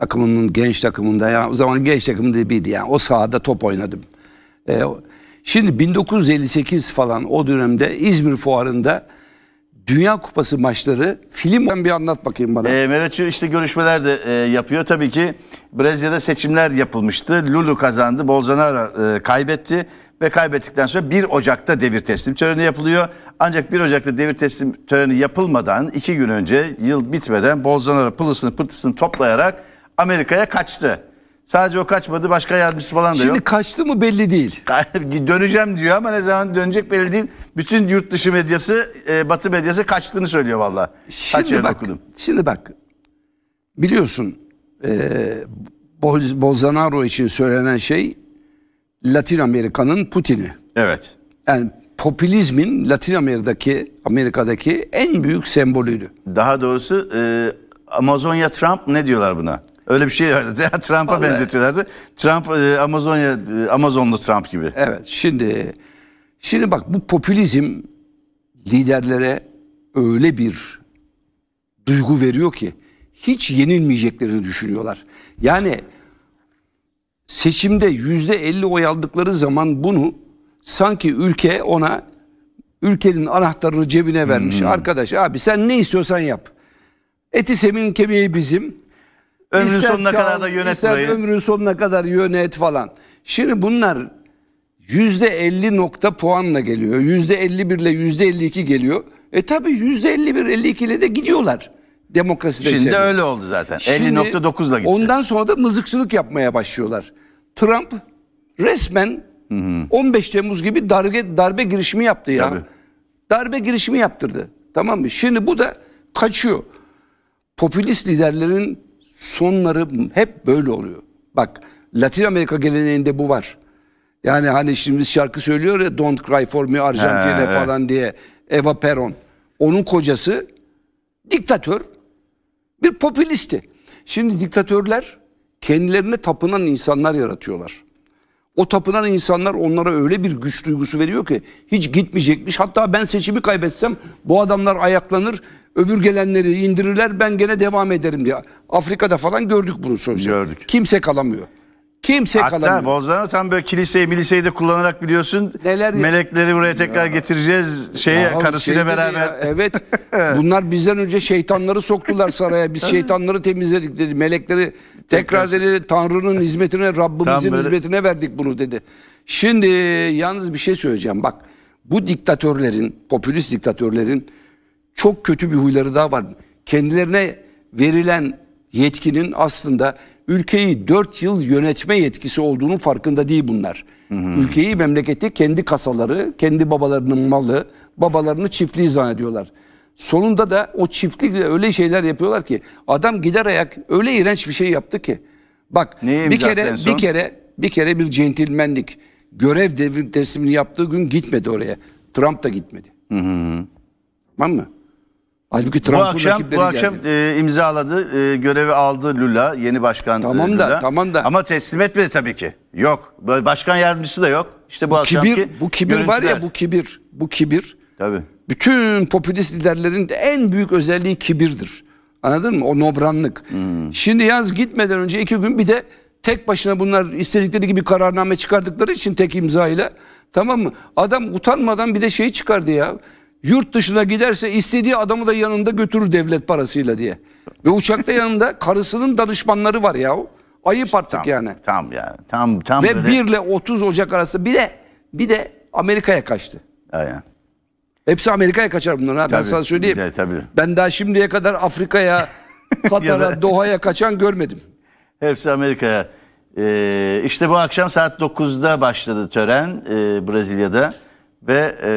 takımının genç takımında yani o zaman genç takımında biriydi yani o sahada top oynadım. Ee, şimdi 1958 falan o dönemde İzmir Fuarı'nda Dünya Kupası maçları film ben bir anlat bakayım bana. Ee, Mehmet işte görüşmeler de e, yapıyor. Tabii ki Brezilya'da seçimler yapılmıştı. Lulu kazandı, Bolsonaro e, kaybetti ve kaybettikten sonra 1 Ocak'ta devir teslim töreni yapılıyor. Ancak 1 Ocak'ta devir teslim töreni yapılmadan 2 gün önce yıl bitmeden Bolsonaro pılısını pırtısını toplayarak Amerika'ya kaçtı. Sadece o kaçmadı başka yardımcısı falan da Şimdi yok. Şimdi kaçtı mı belli değil. Döneceğim diyor ama ne zaman dönecek belli değil. Bütün yurt dışı medyası, e, batı medyası kaçtığını söylüyor valla. Şimdi bak, şimdi bak biliyorsun e, Bolsonaro için söylenen şey Latin Amerika'nın Putin'i. Evet. Yani popülizmin Latin Amerika'daki Amerika'daki en büyük sembolüydü. Daha doğrusu e, Amazonya Trump ne diyorlar buna? Öyle bir şey vardı. Trump'a benzetiyorlardı. Trump e, Amazonya e, Amazonlu Trump gibi. Evet. Şimdi şimdi bak bu popülizm liderlere öyle bir duygu veriyor ki hiç yenilmeyeceklerini düşünüyorlar. Yani seçimde yüzde elli oy aldıkları zaman bunu sanki ülke ona ülkenin anahtarını cebine vermiş. Hmm. Arkadaş abi sen ne istiyorsan yap. Eti semin kemiği bizim. Ömrün ister sonuna çağın, kadar da yönet ister burayı. ömrün sonuna kadar yönet falan. Şimdi bunlar yüzde elli nokta puanla geliyor. Yüzde elli birle yüzde elli iki geliyor. E tabi yüzde elli bir elli ile de gidiyorlar demokraside. Şimdi içeri. öyle oldu zaten. 50.9'la gitti. Ondan sonra da mızıkçılık yapmaya başlıyorlar. Trump resmen hı hı. 15 Temmuz gibi darbe, darbe girişimi yaptı ya. Tabii. Darbe girişimi yaptırdı. Tamam mı? Şimdi bu da kaçıyor. Popülist liderlerin sonları hep böyle oluyor. Bak Latin Amerika geleneğinde bu var. Yani hani şimdi şarkı söylüyor ya Don't Cry For Me Arjantin'e falan diye Eva Peron. Onun kocası diktatör bir popülisti. Şimdi diktatörler kendilerine tapınan insanlar yaratıyorlar. O tapınan insanlar onlara öyle bir güç duygusu veriyor ki hiç gitmeyecekmiş. Hatta ben seçimi kaybetsem bu adamlar ayaklanır, öbür gelenleri indirirler ben gene devam ederim diye. Afrika'da falan gördük bunu sonuçta. Gördük. Kimse kalamıyor. Kimse Hatta kalamıyor. Hatta Bolzano tam böyle kiliseyi miliseyi de kullanarak biliyorsun. Neler melekleri buraya tekrar ya. getireceğiz şeye ya karısıyla şey beraber. Ya, evet. Bunlar bizden önce şeytanları soktular saraya. Biz şeytanları temizledik dedi. Melekleri tekrar, dedi Tanrı'nın hizmetine, Rabbimizin hizmetine verdik bunu dedi. Şimdi yalnız bir şey söyleyeceğim. Bak bu diktatörlerin, popülist diktatörlerin çok kötü bir huyları daha var. Kendilerine verilen yetkinin aslında ülkeyi 4 yıl yönetme yetkisi olduğunun farkında değil bunlar. Hı Ülkeyi, memleketi kendi kasaları, kendi babalarının malı, babalarını çiftliği zannediyorlar. Sonunda da o çiftlikle öyle şeyler yapıyorlar ki adam gider ayak öyle iğrenç bir şey yaptı ki. Bak Neye bir kere bir kere bir kere bir centilmenlik görev devir teslimini yaptığı gün gitmedi oraya. Trump da gitmedi. Hı hı. Tamam mı? Halbuki Trump bu akşam, bu akşam e, imzaladı, e, görevi aldı Lula, yeni başkan tamam e, Lula. Da, tamam da. Ama teslim etmedi tabii ki. Yok, başkan yardımcısı da yok. İşte bu, bu kibir, bu kibir var ya bu kibir, bu kibir. Tabii. Bütün popülist liderlerin de en büyük özelliği kibirdir. Anladın mı? O nobranlık. Hmm. Şimdi yaz gitmeden önce iki gün bir de tek başına bunlar istedikleri gibi kararname çıkardıkları için tek imza ile tamam mı? Adam utanmadan bir de şeyi çıkardı ya. Yurt dışına giderse istediği adamı da yanında götürür devlet parasıyla diye. Ve uçakta yanında karısının danışmanları var ya. Ayıp işte artık tam, yani. Tam yani. Tam tam Ve böyle. 1 ile 30 Ocak arası bir de bir de Amerika'ya kaçtı. Aynen. Hepsi Amerika'ya kaçar bunlar ha. Tabii, ben sana söyleyeyim. De, tabii. Ben daha şimdiye kadar Afrika'ya, Katar'a, Doha'ya kaçan görmedim. Hepsi Amerika'ya. Ee, işte bu akşam saat 9'da başladı tören e, Brezilya'da ve e,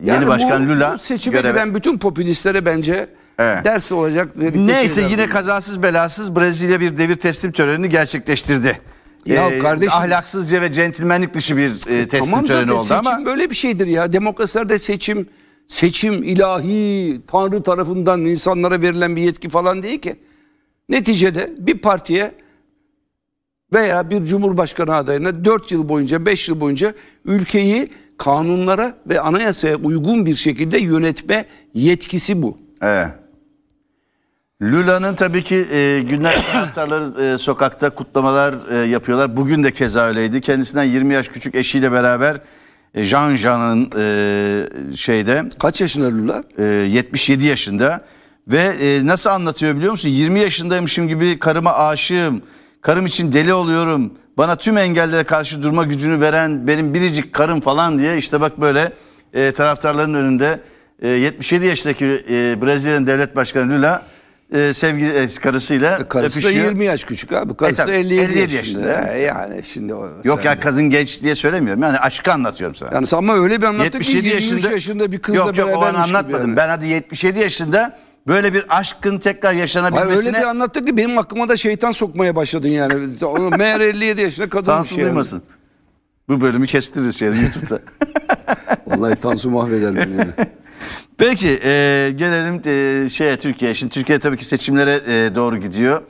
yeni yani başkan bu, Lula bu seçime göreve... giden bütün popülistlere bence evet. ders olacak. Neyse yine kazasız belasız Brezilya bir devir teslim törenini gerçekleştirdi. Ya ee, kardeşim ahlaksızca ve centilmenlik dışı bir e, e teslim tamam töreni oldu seçim ama seçim böyle bir şeydir ya. Demokrasilerde seçim seçim ilahi tanrı tarafından insanlara verilen bir yetki falan değil ki. Neticede bir partiye veya bir cumhurbaşkanı adayına 4 yıl boyunca 5 yıl boyunca ülkeyi kanunlara ve anayasaya uygun bir şekilde yönetme yetkisi bu. Evet. Lula'nın tabii ki e, günler taraftarları e, sokakta kutlamalar e, yapıyorlar. Bugün de keza öyleydi. Kendisinden 20 yaş küçük eşiyle beraber e, Jean Jean'ın e, şeyde... Kaç yaşında Lula? E, 77 yaşında. Ve e, nasıl anlatıyor biliyor musun? 20 yaşındaymışım gibi karıma aşığım. Karım için deli oluyorum. Bana tüm engellere karşı durma gücünü veren benim biricik karım falan diye işte bak böyle e, taraftarların önünde e, 77 yaşındaki e, Brezilya'nın devlet başkanı Lula e, sevgili e, karısıyla e, karısı öpüşüyor. da 20 yaş küçük abi. E, karısı e, tabii, 57, 57 yaşında. yaşında. E, yani şimdi o, Yok sen... ya kadın genç diye söylemiyorum. Yani aşkı anlatıyorum sana. Yani ama öyle bir anlattık ki 23 yaşında, yaşında bir kızla yok, yok, berabermiş Yok yok o an anlatmadım. Yani. Ben hadi 77 yaşında böyle bir aşkın tekrar yaşanabilmesine... Hayır, öyle bir anlattı ki benim aklıma da şeytan sokmaya başladın yani. Meğer 57 yaşında kadınmış Tansu şey yani. duymasın. Bu bölümü kestiririz şeyden YouTube'da. Vallahi Tansu mahveder beni. Yani. Peki e, gelelim e, şeye Türkiye. Şimdi Türkiye tabii ki seçimlere e, doğru gidiyor.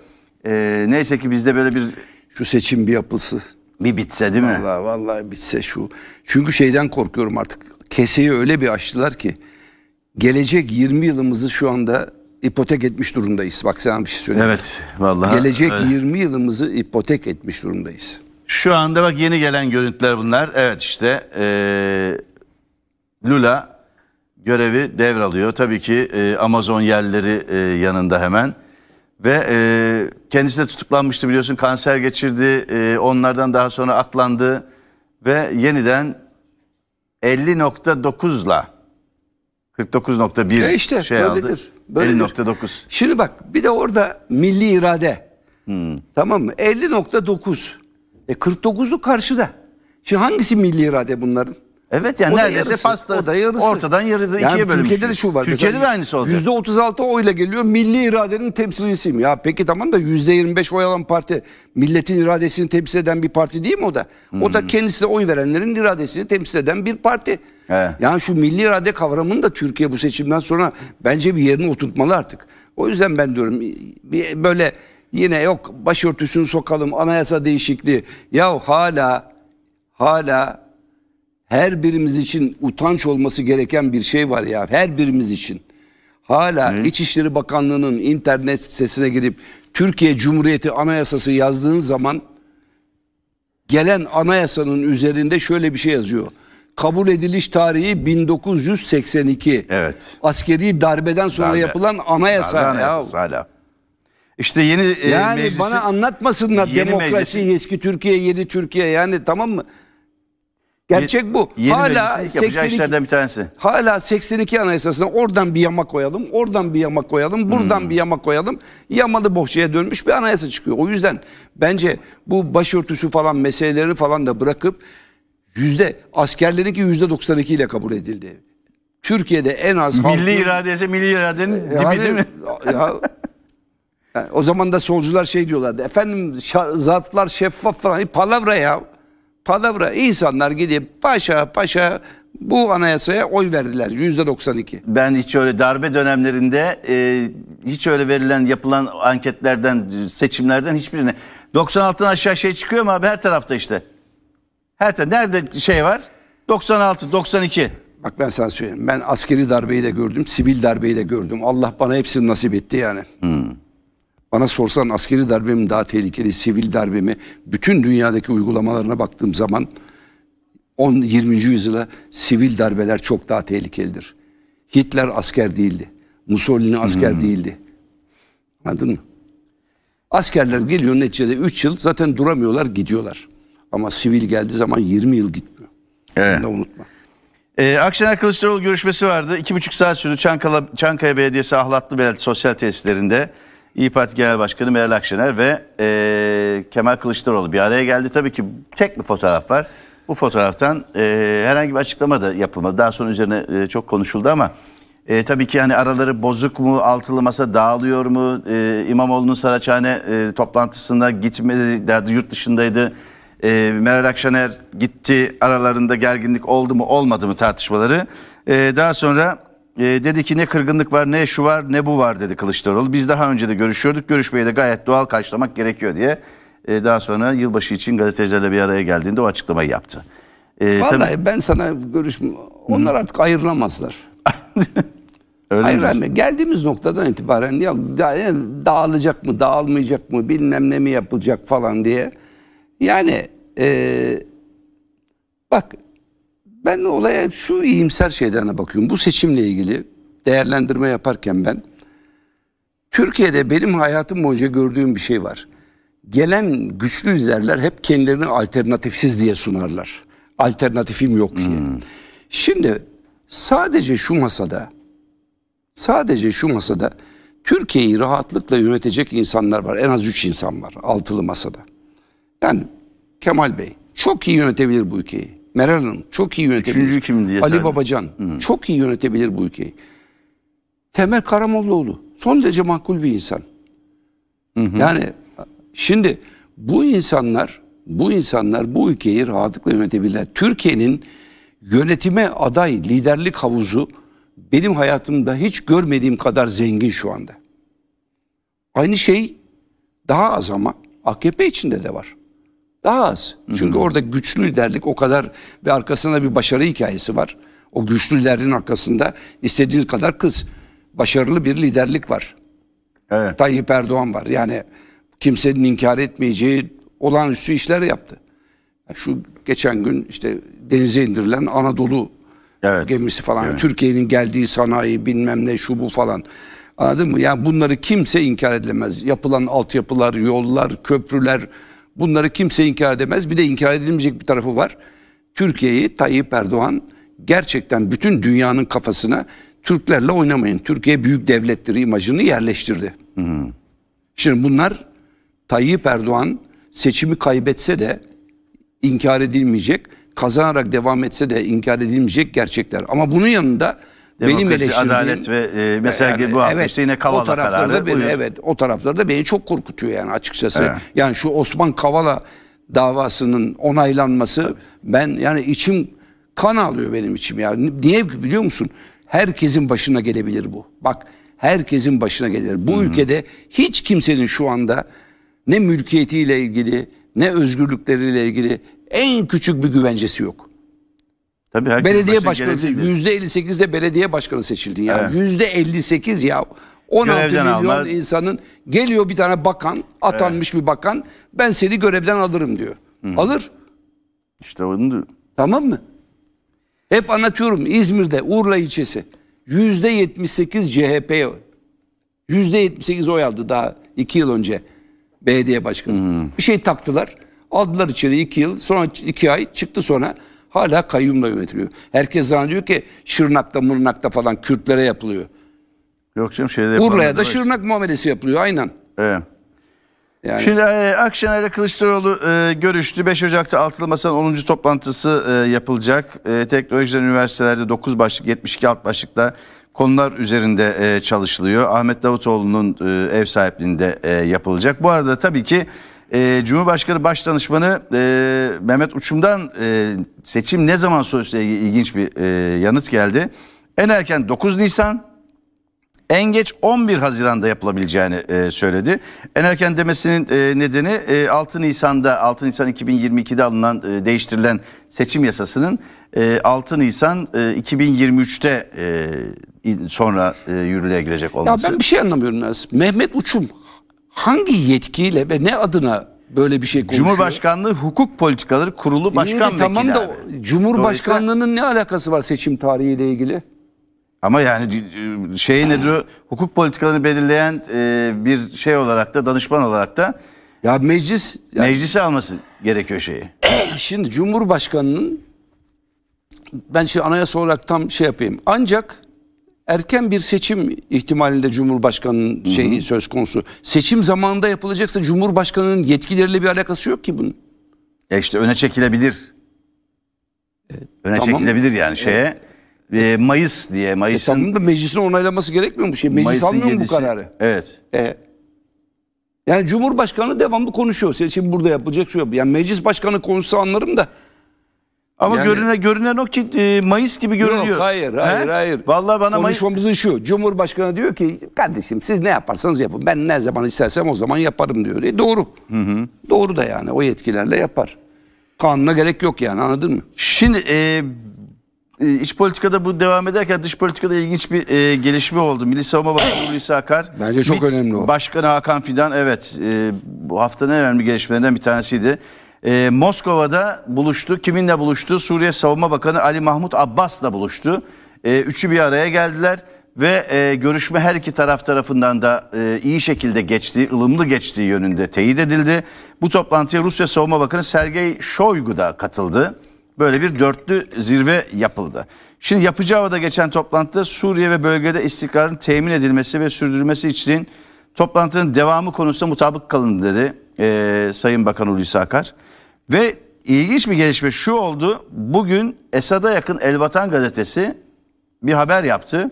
E, neyse ki bizde böyle bir... Şu seçim bir yapılsın. Bir bitse değil mi? Vallahi, vallahi bitse şu. Çünkü şeyden korkuyorum artık. Keseyi öyle bir açtılar ki gelecek 20 yılımızı şu anda ipotek etmiş durumdayız. Bak sana bir şey söyleyeyim. Evet vallahi. Gelecek evet. 20 yılımızı ipotek etmiş durumdayız. Şu anda bak yeni gelen görüntüler bunlar. Evet işte ee, Lula görevi devralıyor. Tabii ki e, Amazon yerleri e, yanında hemen. Ve e, kendisi de tutuklanmıştı biliyorsun kanser geçirdi. E, onlardan daha sonra atlandı Ve yeniden 50.9 50.9'la 49.1 e işte, şey böyledir, aldı. Böyledir. 50.9. Şimdi bak bir de orada milli irade. Hmm. Tamam mı? 50.9. E 49'u karşıda. Şimdi hangisi milli irade bunların? Evet yani o neredeyse yarısı, pasta da yarısı. ortadan yarısı yani ikiye bölünmüş. Türkiye'de de şu var. Türkiye'de de aynısı olacak. %36 oyla geliyor milli iradenin temsilcisiyim. Ya peki tamam da %25 oy alan parti milletin iradesini temsil eden bir parti değil mi o da? Hmm. O da hmm. kendisine oy verenlerin iradesini temsil eden bir parti. He. Yani şu milli irade kavramını da Türkiye bu seçimden sonra bence bir yerine oturtmalı artık. O yüzden ben diyorum bir böyle yine yok başörtüsünü sokalım anayasa değişikliği. Ya hala hala her birimiz için utanç olması gereken bir şey var ya her birimiz için. Hala Hı. İçişleri Bakanlığı'nın internet sitesine girip Türkiye Cumhuriyeti Anayasası yazdığın zaman gelen anayasanın üzerinde şöyle bir şey yazıyor. Kabul ediliş tarihi 1982. Evet. Askeri darbeden sonra darbe, yapılan anayasa. Darbe anayasası ya. hala. İşte yeni e, yani meclisi, bana anlatmasınlar yeni demokrasi meclisi. eski Türkiye yeni Türkiye yani tamam mı? Gerçek bu. Yeni hala 82 işlerden bir tanesi. Hala 82 anayasasına oradan bir yama koyalım, oradan bir yama koyalım, buradan hmm. bir yama koyalım. Yamalı bohçaya dönmüş bir anayasa çıkıyor. O yüzden bence bu başörtüsü falan meseleleri falan da bırakıp yüzde askerlerinki yüzde 92 ile kabul edildi. Türkiye'de en az milli halkın, iradesi milli iradenin e, dibi değil mi? Ya, yani o zaman da solcular şey diyorlardı. Efendim şa, zarflar şeffaf falan. Palavra ya palavra insanlar gidip paşa paşa bu anayasaya oy verdiler yüzde 92. Ben hiç öyle darbe dönemlerinde e, hiç öyle verilen yapılan anketlerden seçimlerden hiçbirine 96'dan aşağı şey çıkıyor mu abi her tarafta işte. Her tarafta nerede şey var 96 92. Bak ben sana söyleyeyim ben askeri darbeyi de gördüm sivil darbeyi de gördüm Allah bana hepsini nasip etti yani. Hmm. Bana sorsan askeri darbe mi daha tehlikeli, sivil darbe mi? Bütün dünyadaki uygulamalarına baktığım zaman 10 20. yüzyıla sivil darbeler çok daha tehlikelidir. Hitler asker değildi. Mussolini asker hmm. değildi. Anladın mı? Askerler geliyor neticede 3 yıl zaten duramıyorlar gidiyorlar. Ama sivil geldiği zaman 20 yıl gitmiyor. Evet. Eh. Bunu da unutma. Ee, Akşener Kılıçdaroğlu görüşmesi vardı. 2,5 saat sürdü Çankaya, Çankaya Belediyesi Ahlatlı Belediye Sosyal Tesislerinde. İyi Parti Genel Başkanı Meral Akşener ve e, Kemal Kılıçdaroğlu bir araya geldi. Tabii ki tek bir fotoğraf var. Bu fotoğraftan e, herhangi bir açıklama da yapılmadı. Daha sonra üzerine e, çok konuşuldu ama e, tabii ki hani araları bozuk mu, altılı masa dağılıyor mu, e, İmamoğlu'nun Saraçhane e, toplantısında gitmedi, daha yurt dışındaydı. E, Meral Akşener gitti, aralarında gerginlik oldu mu, olmadı mı tartışmaları. E, daha sonra e, dedi ki ne kırgınlık var ne şu var ne bu var dedi Kılıçdaroğlu. Biz daha önce de görüşüyorduk. Görüşmeyi de gayet doğal karşılamak gerekiyor diye e, daha sonra yılbaşı için gazetecilerle bir araya geldiğinde o açıklamayı yaptı. E, Vallahi tabii... ben sana görüş. onlar artık ayrılamazlar. Öyle Hayır abi, geldiğimiz noktadan itibaren ya dağılacak mı dağılmayacak mı bilmem ne mi yapılacak falan diye. Yani e, bak ben olaya şu iyimser şeylerine bakıyorum. Bu seçimle ilgili değerlendirme yaparken ben Türkiye'de benim hayatım boyunca gördüğüm bir şey var. Gelen güçlü liderler hep kendilerini alternatifsiz diye sunarlar. Alternatifim yok diye. Hmm. Şimdi sadece şu masada sadece şu masada Türkiye'yi rahatlıkla yönetecek insanlar var. En az 3 insan var altılı masada. Yani Kemal Bey çok iyi yönetebilir bu ülkeyi. Meral Hanım çok iyi yönetebilir. Üçüncü kim diye Ali sen... Babacan Hı. çok iyi yönetebilir bu ülkeyi. Temel Karamollaoğlu son derece makul bir insan. Hı hı. Yani şimdi bu insanlar bu insanlar bu ülkeyi rahatlıkla yönetebilirler. Türkiye'nin yönetime aday liderlik havuzu benim hayatımda hiç görmediğim kadar zengin şu anda. Aynı şey daha az ama AKP içinde de var. Daha az. Çünkü orada güçlü liderlik o kadar ve arkasında bir başarı hikayesi var. O güçlü liderin arkasında istediğiniz kadar kız. Başarılı bir liderlik var. Evet. Tayyip Erdoğan var. Yani kimsenin inkar etmeyeceği olağanüstü işler yaptı. Şu geçen gün işte denize indirilen Anadolu evet. gemisi falan. Evet. Türkiye'nin geldiği sanayi bilmem ne şu bu falan. Anladın mı? Yani bunları kimse inkar edilemez. Yapılan altyapılar, yollar, köprüler, Bunları kimse inkar edemez. Bir de inkar edilmeyecek bir tarafı var. Türkiye'yi Tayyip Erdoğan gerçekten bütün dünyanın kafasına Türklerle oynamayın. Türkiye büyük devlettir imajını yerleştirdi. Hmm. Şimdi bunlar Tayyip Erdoğan seçimi kaybetse de inkar edilmeyecek, kazanarak devam etse de inkar edilmeyecek gerçekler. Ama bunun yanında Demokrasi, benim eleştirdiğim, adalet ve e, mesela yani, bu hafta evet, işte yine Kavala o taraflarda kararı. Beni, evet o taraflarda beni çok korkutuyor yani açıkçası. Evet. Yani şu Osman Kavala davasının onaylanması Tabii. ben yani içim kan alıyor benim içim ya. Niye biliyor musun? Herkesin başına gelebilir bu. Bak herkesin başına gelir. Bu Hı-hı. ülkede hiç kimsenin şu anda ne mülkiyetiyle ilgili ne özgürlükleriyle ilgili en küçük bir güvencesi yok. Tabii belediye başkanı yüzde 58 de belediye başkanı seçildi ya. Yüzde evet. %58 ya. 16 görevden milyon alma. insanın geliyor bir tane bakan, atanmış evet. bir bakan. Ben seni görevden alırım diyor. Hı. Alır. işte onu diyor. Tamam mı? Hep anlatıyorum İzmir'de Urla ilçesi yüzde %78 CHP yüzde %78 oy aldı daha iki yıl önce belediye başkanı. Hı. Bir şey taktılar. Aldılar içeri iki yıl sonra iki ay çıktı sonra Hala kayyumla yönetiliyor. Herkes zannediyor ki Şırnak'ta, Mırnak'ta falan Kürtlere yapılıyor. Yok canım şeyde Urla'ya da Şırnak işte. muamelesi yapılıyor aynen. Evet. Yani. Şimdi e, Akşener'le Kılıçdaroğlu e, görüştü. 5 Ocak'ta altılı masanın 10. toplantısı e, yapılacak. E, teknolojiler üniversitelerde 9 başlık 72 alt başlıkta konular üzerinde e, çalışılıyor. Ahmet Davutoğlu'nun e, ev sahipliğinde e, yapılacak. Bu arada tabii ki e, Cumhurbaşkanı Başdanışmanı e, Mehmet Uçum'dan e, seçim ne zaman sözüyle ilginç bir e, yanıt geldi. En erken 9 Nisan en geç 11 Haziran'da yapılabileceğini e, söyledi. En erken demesinin e, nedeni e, 6 Nisan'da 6 Nisan 2022'de alınan e, değiştirilen seçim yasasının e, 6 Nisan e, 2023'te e, sonra e, yürürlüğe girecek olması. Ya ben bir şey anlamıyorum Nazım. Mehmet Uçum hangi yetkiyle ve ne adına böyle bir şey konuşuyor? Cumhurbaşkanlığı Hukuk Politikaları Kurulu Başkan Vekili. Tamam da abi. Cumhurbaşkanlığının ne alakası var seçim tarihiyle ilgili? Ama yani şey nedir o hukuk politikalarını belirleyen e, bir şey olarak da danışman olarak da ya meclis yani, meclise alması gerekiyor şeyi. şimdi Cumhurbaşkanının ben şimdi anayasa olarak tam şey yapayım. Ancak erken bir seçim ihtimalinde Cumhurbaşkanı'nın Hı -hı. şeyi söz konusu. Seçim zamanında yapılacaksa Cumhurbaşkanı'nın yetkileriyle bir alakası yok ki bunun. E işte öne çekilebilir. E, öne tamam. çekilebilir yani şeye. E, e Mayıs diye e, Mayıs'ın... E, tamam da meclisin onaylaması gerekmiyor mu? Şey, meclis Mayıs'ın almıyor mu bu kararı? Evet. E, yani Cumhurbaşkanı devamlı konuşuyor. Seçim burada yapılacak şu yapılacak. Yani meclis başkanı konuşsa anlarım da ama yani, görünen görünen o ki e, Mayıs gibi görünüyor. Yok hayır hayır He? hayır. Vallahi bana Konuşmamızın Mayıs... şu. Cumhurbaşkanı diyor ki kardeşim siz ne yaparsanız yapın. Ben ne zaman istersem o zaman yaparım diyor. E doğru. Hı hı. Doğru da yani o yetkilerle yapar. Kanuna gerek yok yani anladın mı? Şimdi e, e iç politikada bu devam ederken dış politikada ilginç bir e, gelişme oldu. Milli Savunma Bakanı Hulusi Akar. Bence çok MİT önemli o. Başkanı Hakan Fidan evet e, bu haftanın en önemli gelişmelerinden bir tanesiydi e, Moskova'da buluştu. Kiminle buluştu? Suriye Savunma Bakanı Ali Mahmut Abbas'la buluştu. E, üçü bir araya geldiler ve e, görüşme her iki taraf tarafından da e, iyi şekilde geçti, ılımlı geçtiği yönünde teyit edildi. Bu toplantıya Rusya Savunma Bakanı Sergey Shoigu da katıldı. Böyle bir dörtlü zirve yapıldı. Şimdi yapıcı havada geçen toplantıda Suriye ve bölgede istikrarın temin edilmesi ve sürdürülmesi için toplantının devamı konusunda mutabık kalın dedi e, Sayın Bakan Hulusi Akar. Ve ilginç bir gelişme şu oldu. Bugün Esad'a yakın El Vatan gazetesi bir haber yaptı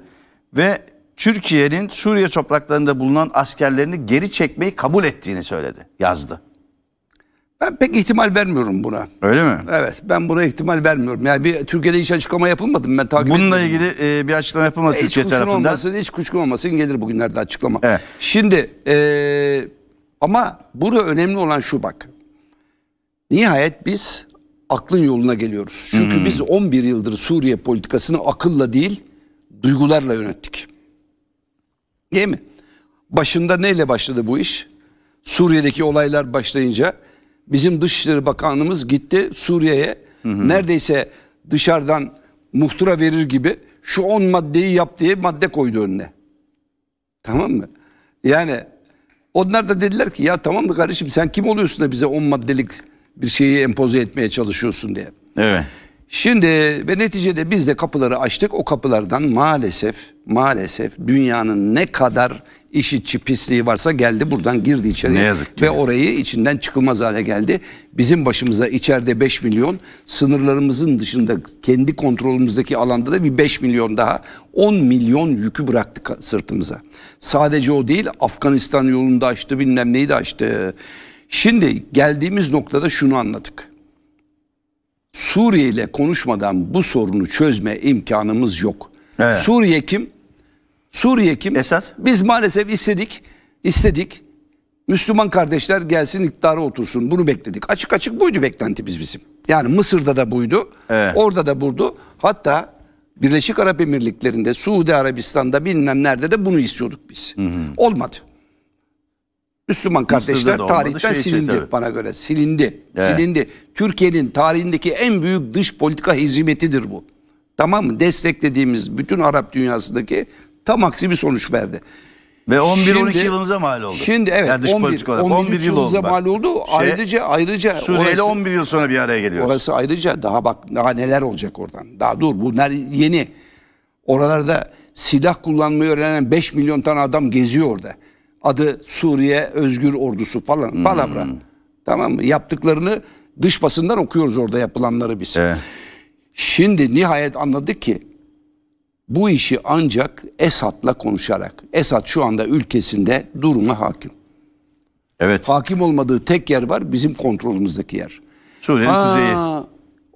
ve Türkiye'nin Suriye topraklarında bulunan askerlerini geri çekmeyi kabul ettiğini söyledi, yazdı. Ben pek ihtimal vermiyorum buna. Öyle mi? Evet, ben buna ihtimal vermiyorum. Yani bir Türkiye'de hiç açıklama yapılmadı mı? Ben takip Bununla ilgili e, bir açıklama yapılmadı e, Türkiye hiç tarafından. Olmasın, hiç kuşkun olmasın gelir bugünlerde açıklama. Evet. Şimdi e, ama burada önemli olan şu bak. Nihayet biz aklın yoluna geliyoruz. Çünkü hmm. biz 11 yıldır Suriye politikasını akılla değil duygularla yönettik. Değil mi? Başında neyle başladı bu iş? Suriye'deki olaylar başlayınca bizim Dışişleri Bakanımız gitti Suriye'ye neredeyse dışarıdan muhtıra verir gibi şu 10 maddeyi yap diye madde koydu önüne. Tamam mı? Yani onlar da dediler ki ya tamam mı kardeşim sen kim oluyorsun da bize 10 maddelik bir şeyi empoze etmeye çalışıyorsun diye. Evet. Şimdi ve neticede biz de kapıları açtık. O kapılardan maalesef maalesef dünyanın ne kadar işi pisliği varsa geldi buradan girdi içeri. Ne yazık ki. Ve orayı içinden çıkılmaz hale geldi. Bizim başımıza içeride 5 milyon sınırlarımızın dışında kendi kontrolümüzdeki alanda da bir 5 milyon daha 10 milyon yükü bıraktı sırtımıza. Sadece o değil Afganistan yolunda açtı bilmem neyi de açtı. Şimdi geldiğimiz noktada şunu anladık. Suriye ile konuşmadan bu sorunu çözme imkanımız yok. Evet. Suriye kim? Suriye kim? Esas. Biz maalesef istedik, istedik. Müslüman kardeşler gelsin iktidara otursun. Bunu bekledik. Açık açık buydu beklentimiz bizim. Yani Mısır'da da buydu. Evet. Orada da buydu. Hatta Birleşik Arap Emirlikleri'nde, Suudi Arabistan'da bilmem nerede de bunu istiyorduk biz. Hı hı. Olmadı. Müslüman kardeşler olmadı, tarihten şey silindi tabii. bana göre. Silindi. Evet. Silindi. Türkiye'nin tarihindeki en büyük dış politika hizmetidir bu. Tamam mı? Desteklediğimiz bütün Arap dünyasındaki tam aksi bir sonuç verdi. Ve 11-12 yılımıza mal oldu. Şimdi evet yani dış 11, 11, 11, yıl yılımıza mal oldu. Şey, ayrıca ayrıca Suriye'yle 11 yıl sonra bir araya geliyoruz. Orası ayrıca daha bak daha neler olacak oradan. Daha dur bunlar yeni. Oralarda silah kullanmayı öğrenen 5 milyon tane adam geziyor orada. Adı Suriye Özgür Ordusu falan hmm. palavra. Tamam mı? Yaptıklarını dış basından okuyoruz orada yapılanları biz. Evet. Şimdi nihayet anladık ki bu işi ancak Esad'la konuşarak. Esad şu anda ülkesinde duruma hakim. Evet. Hakim olmadığı tek yer var bizim kontrolümüzdeki yer. Suriye'nin kuzeyi.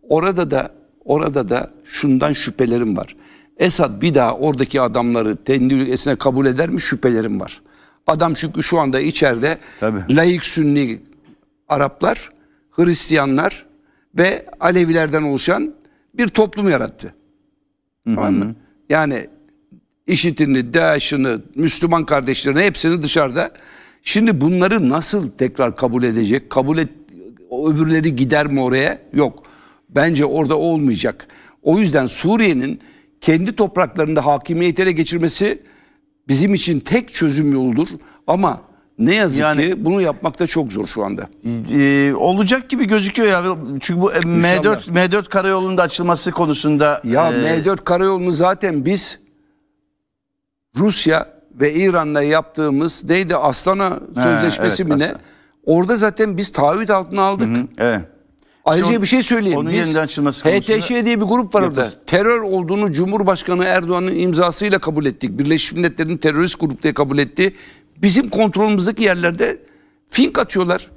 Orada da orada da şundan şüphelerim var. Esad bir daha oradaki adamları kendi ülkesine kabul eder mi şüphelerim var. Adam çünkü şu anda içeride Tabii. laik sünni Araplar, Hristiyanlar ve Alevilerden oluşan bir toplum yarattı. Hı -hı. Yani işitini, DAEŞ'ini, Müslüman kardeşlerini hepsini dışarıda. Şimdi bunları nasıl tekrar kabul edecek? Kabul et, öbürleri gider mi oraya? Yok. Bence orada olmayacak. O yüzden Suriye'nin kendi topraklarında hakimiyeti ele geçirmesi bizim için tek çözüm yoldur ama ne yazık yani, ki bunu yapmak da çok zor şu anda. E, olacak gibi gözüküyor ya. Çünkü bu M4 e, M4 karayolunun da açılması konusunda Ya e... M4 karayolunu zaten biz Rusya ve İran'la yaptığımız neydi Aslan'a sözleşmesi evet, mi ne? Orada zaten biz taahhüt altına aldık. Hı hı, evet. Ayrıca bir şey söyleyeyim. Onun Biz, yeniden açılması konusunda... HTŞ diye bir grup var orada. Terör olduğunu Cumhurbaşkanı Erdoğan'ın imzasıyla kabul ettik. Birleşmiş Milletler'in terörist grup diye kabul etti. Bizim kontrolümüzdeki yerlerde fink atıyorlar.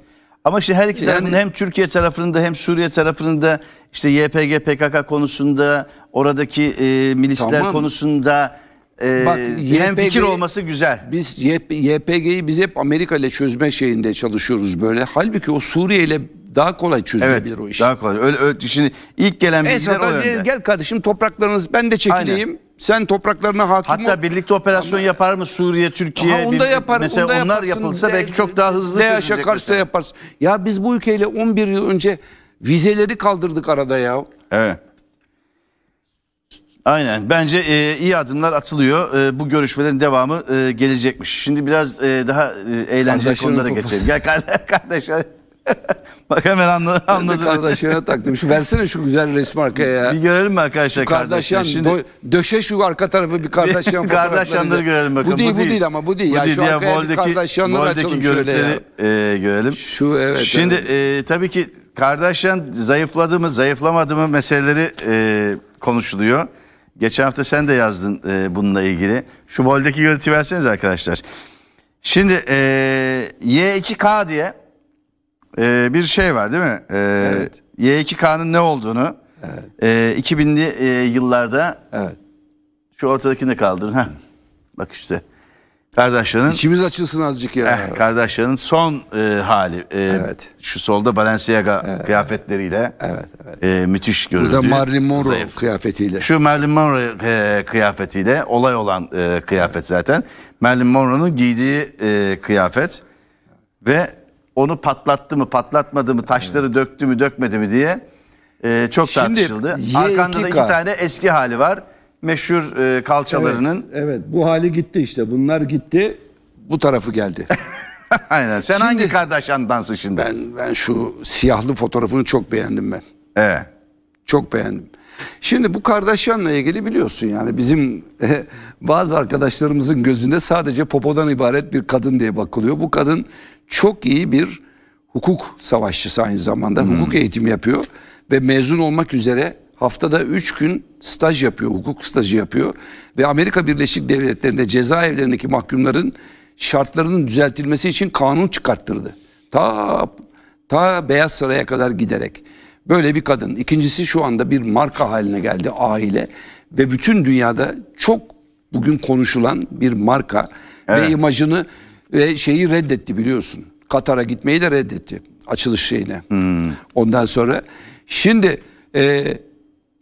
Ama işte her ikisi yani, hem Türkiye tarafında hem Suriye tarafında işte YPG PKK konusunda oradaki e, milisler tamam. konusunda e, Bak, YPG, hem fikir olması güzel. Biz YPG'yi biz hep Amerika ile çözme şeyinde çalışıyoruz böyle. Halbuki o Suriye ile daha kolay çözülebilir evet, o iş. Daha kolay. Öyle, öyle şimdi ilk gelen bilgiler o yönde. Gel kardeşim topraklarınız ben de çekileyim. Aynen. Sen topraklarına hakim ol. Hatta birlikte operasyon Ama, yapar mı Suriye, Türkiye? Ha, onda bir, yapar, mesela onda onlar yapılsa de, belki çok daha hızlı çözülecek. Karşısa yaparsın. Ya biz bu ülkeyle 11 yıl önce vizeleri kaldırdık arada ya. Evet. Aynen. Bence e, iyi adımlar atılıyor. E, bu görüşmelerin devamı e, gelecekmiş. Şimdi biraz e, daha e, eğlenceli konulara geçelim. Gel kardeş. kardeş Bak hemen anladım. anladım. Kardeşine taktım. Şu versene şu güzel resim arkaya ya. Bir görelim mi arkadaşlar kardeşyan? Şimdi... Dö döşe şu arka tarafı bir kardeşyan Kardeşyanları görelim bakalım. Bu değil bu değil, bu değil ama bu değil. Bu ya, değil şu ya, arkaya boldaki, bir kardeşyanları açalım şöyle ya. E, görelim. Şu evet. Şimdi evet. E, tabii ki kardeşyan zayıfladı mı zayıflamadı mı meseleleri e, konuşuluyor. Geçen hafta sen de yazdın e, bununla ilgili. Şu boldaki görüntü verseniz arkadaşlar. Şimdi e, Y2K diye e, bir şey var değil mi? E, evet. Y2K'nın ne olduğunu evet. e, ee, 2000'li e, yıllarda evet. şu ortadakini kaldırın. Heh. Bak işte. Kardeşlerin İçimiz açılsın azıcık ya. Eh, kardeşlerin son e, hali. E, evet. Şu solda Balenciaga evet, kıyafetleriyle. Evet, evet. E, müthiş görüldü. Burada Marilyn Monroe zayıf. kıyafetiyle. Şu Marilyn Monroe e, kıyafetiyle olay olan e, kıyafet evet. zaten. Marilyn Monroe'nun giydiği e, kıyafet ve onu patlattı mı patlatmadı mı taşları evet. döktü mü dökmedi mi diye e, çok Şimdi, tartışıldı. Y2K. Arkanda da iki tane eski hali var. Meşhur e, kalçalarının. Evet, evet bu hali gitti işte bunlar gitti bu tarafı geldi. Aynen. Sen şimdi, hangi Kardashian'dansın şimdi? Ben, ben şu siyahlı fotoğrafını çok beğendim ben. Ee, Çok beğendim. Şimdi bu Kardashian'la ilgili biliyorsun yani bizim e, bazı arkadaşlarımızın gözünde sadece popodan ibaret bir kadın diye bakılıyor. Bu kadın çok iyi bir hukuk savaşçısı aynı zamanda. Hmm. Hukuk eğitimi yapıyor ve mezun olmak üzere haftada 3 gün staj yapıyor, hukuk stajı yapıyor. Ve Amerika Birleşik Devletleri'nde cezaevlerindeki mahkumların şartlarının düzeltilmesi için kanun çıkarttırdı. Ta, ta Beyaz Saray'a kadar giderek. Böyle bir kadın. İkincisi şu anda bir marka haline geldi aile. Ve bütün dünyada çok bugün konuşulan bir marka. Evet. Ve imajını ve şeyi reddetti biliyorsun. Katar'a gitmeyi de reddetti. Açılış şeyine. Hmm. Ondan sonra. Şimdi e,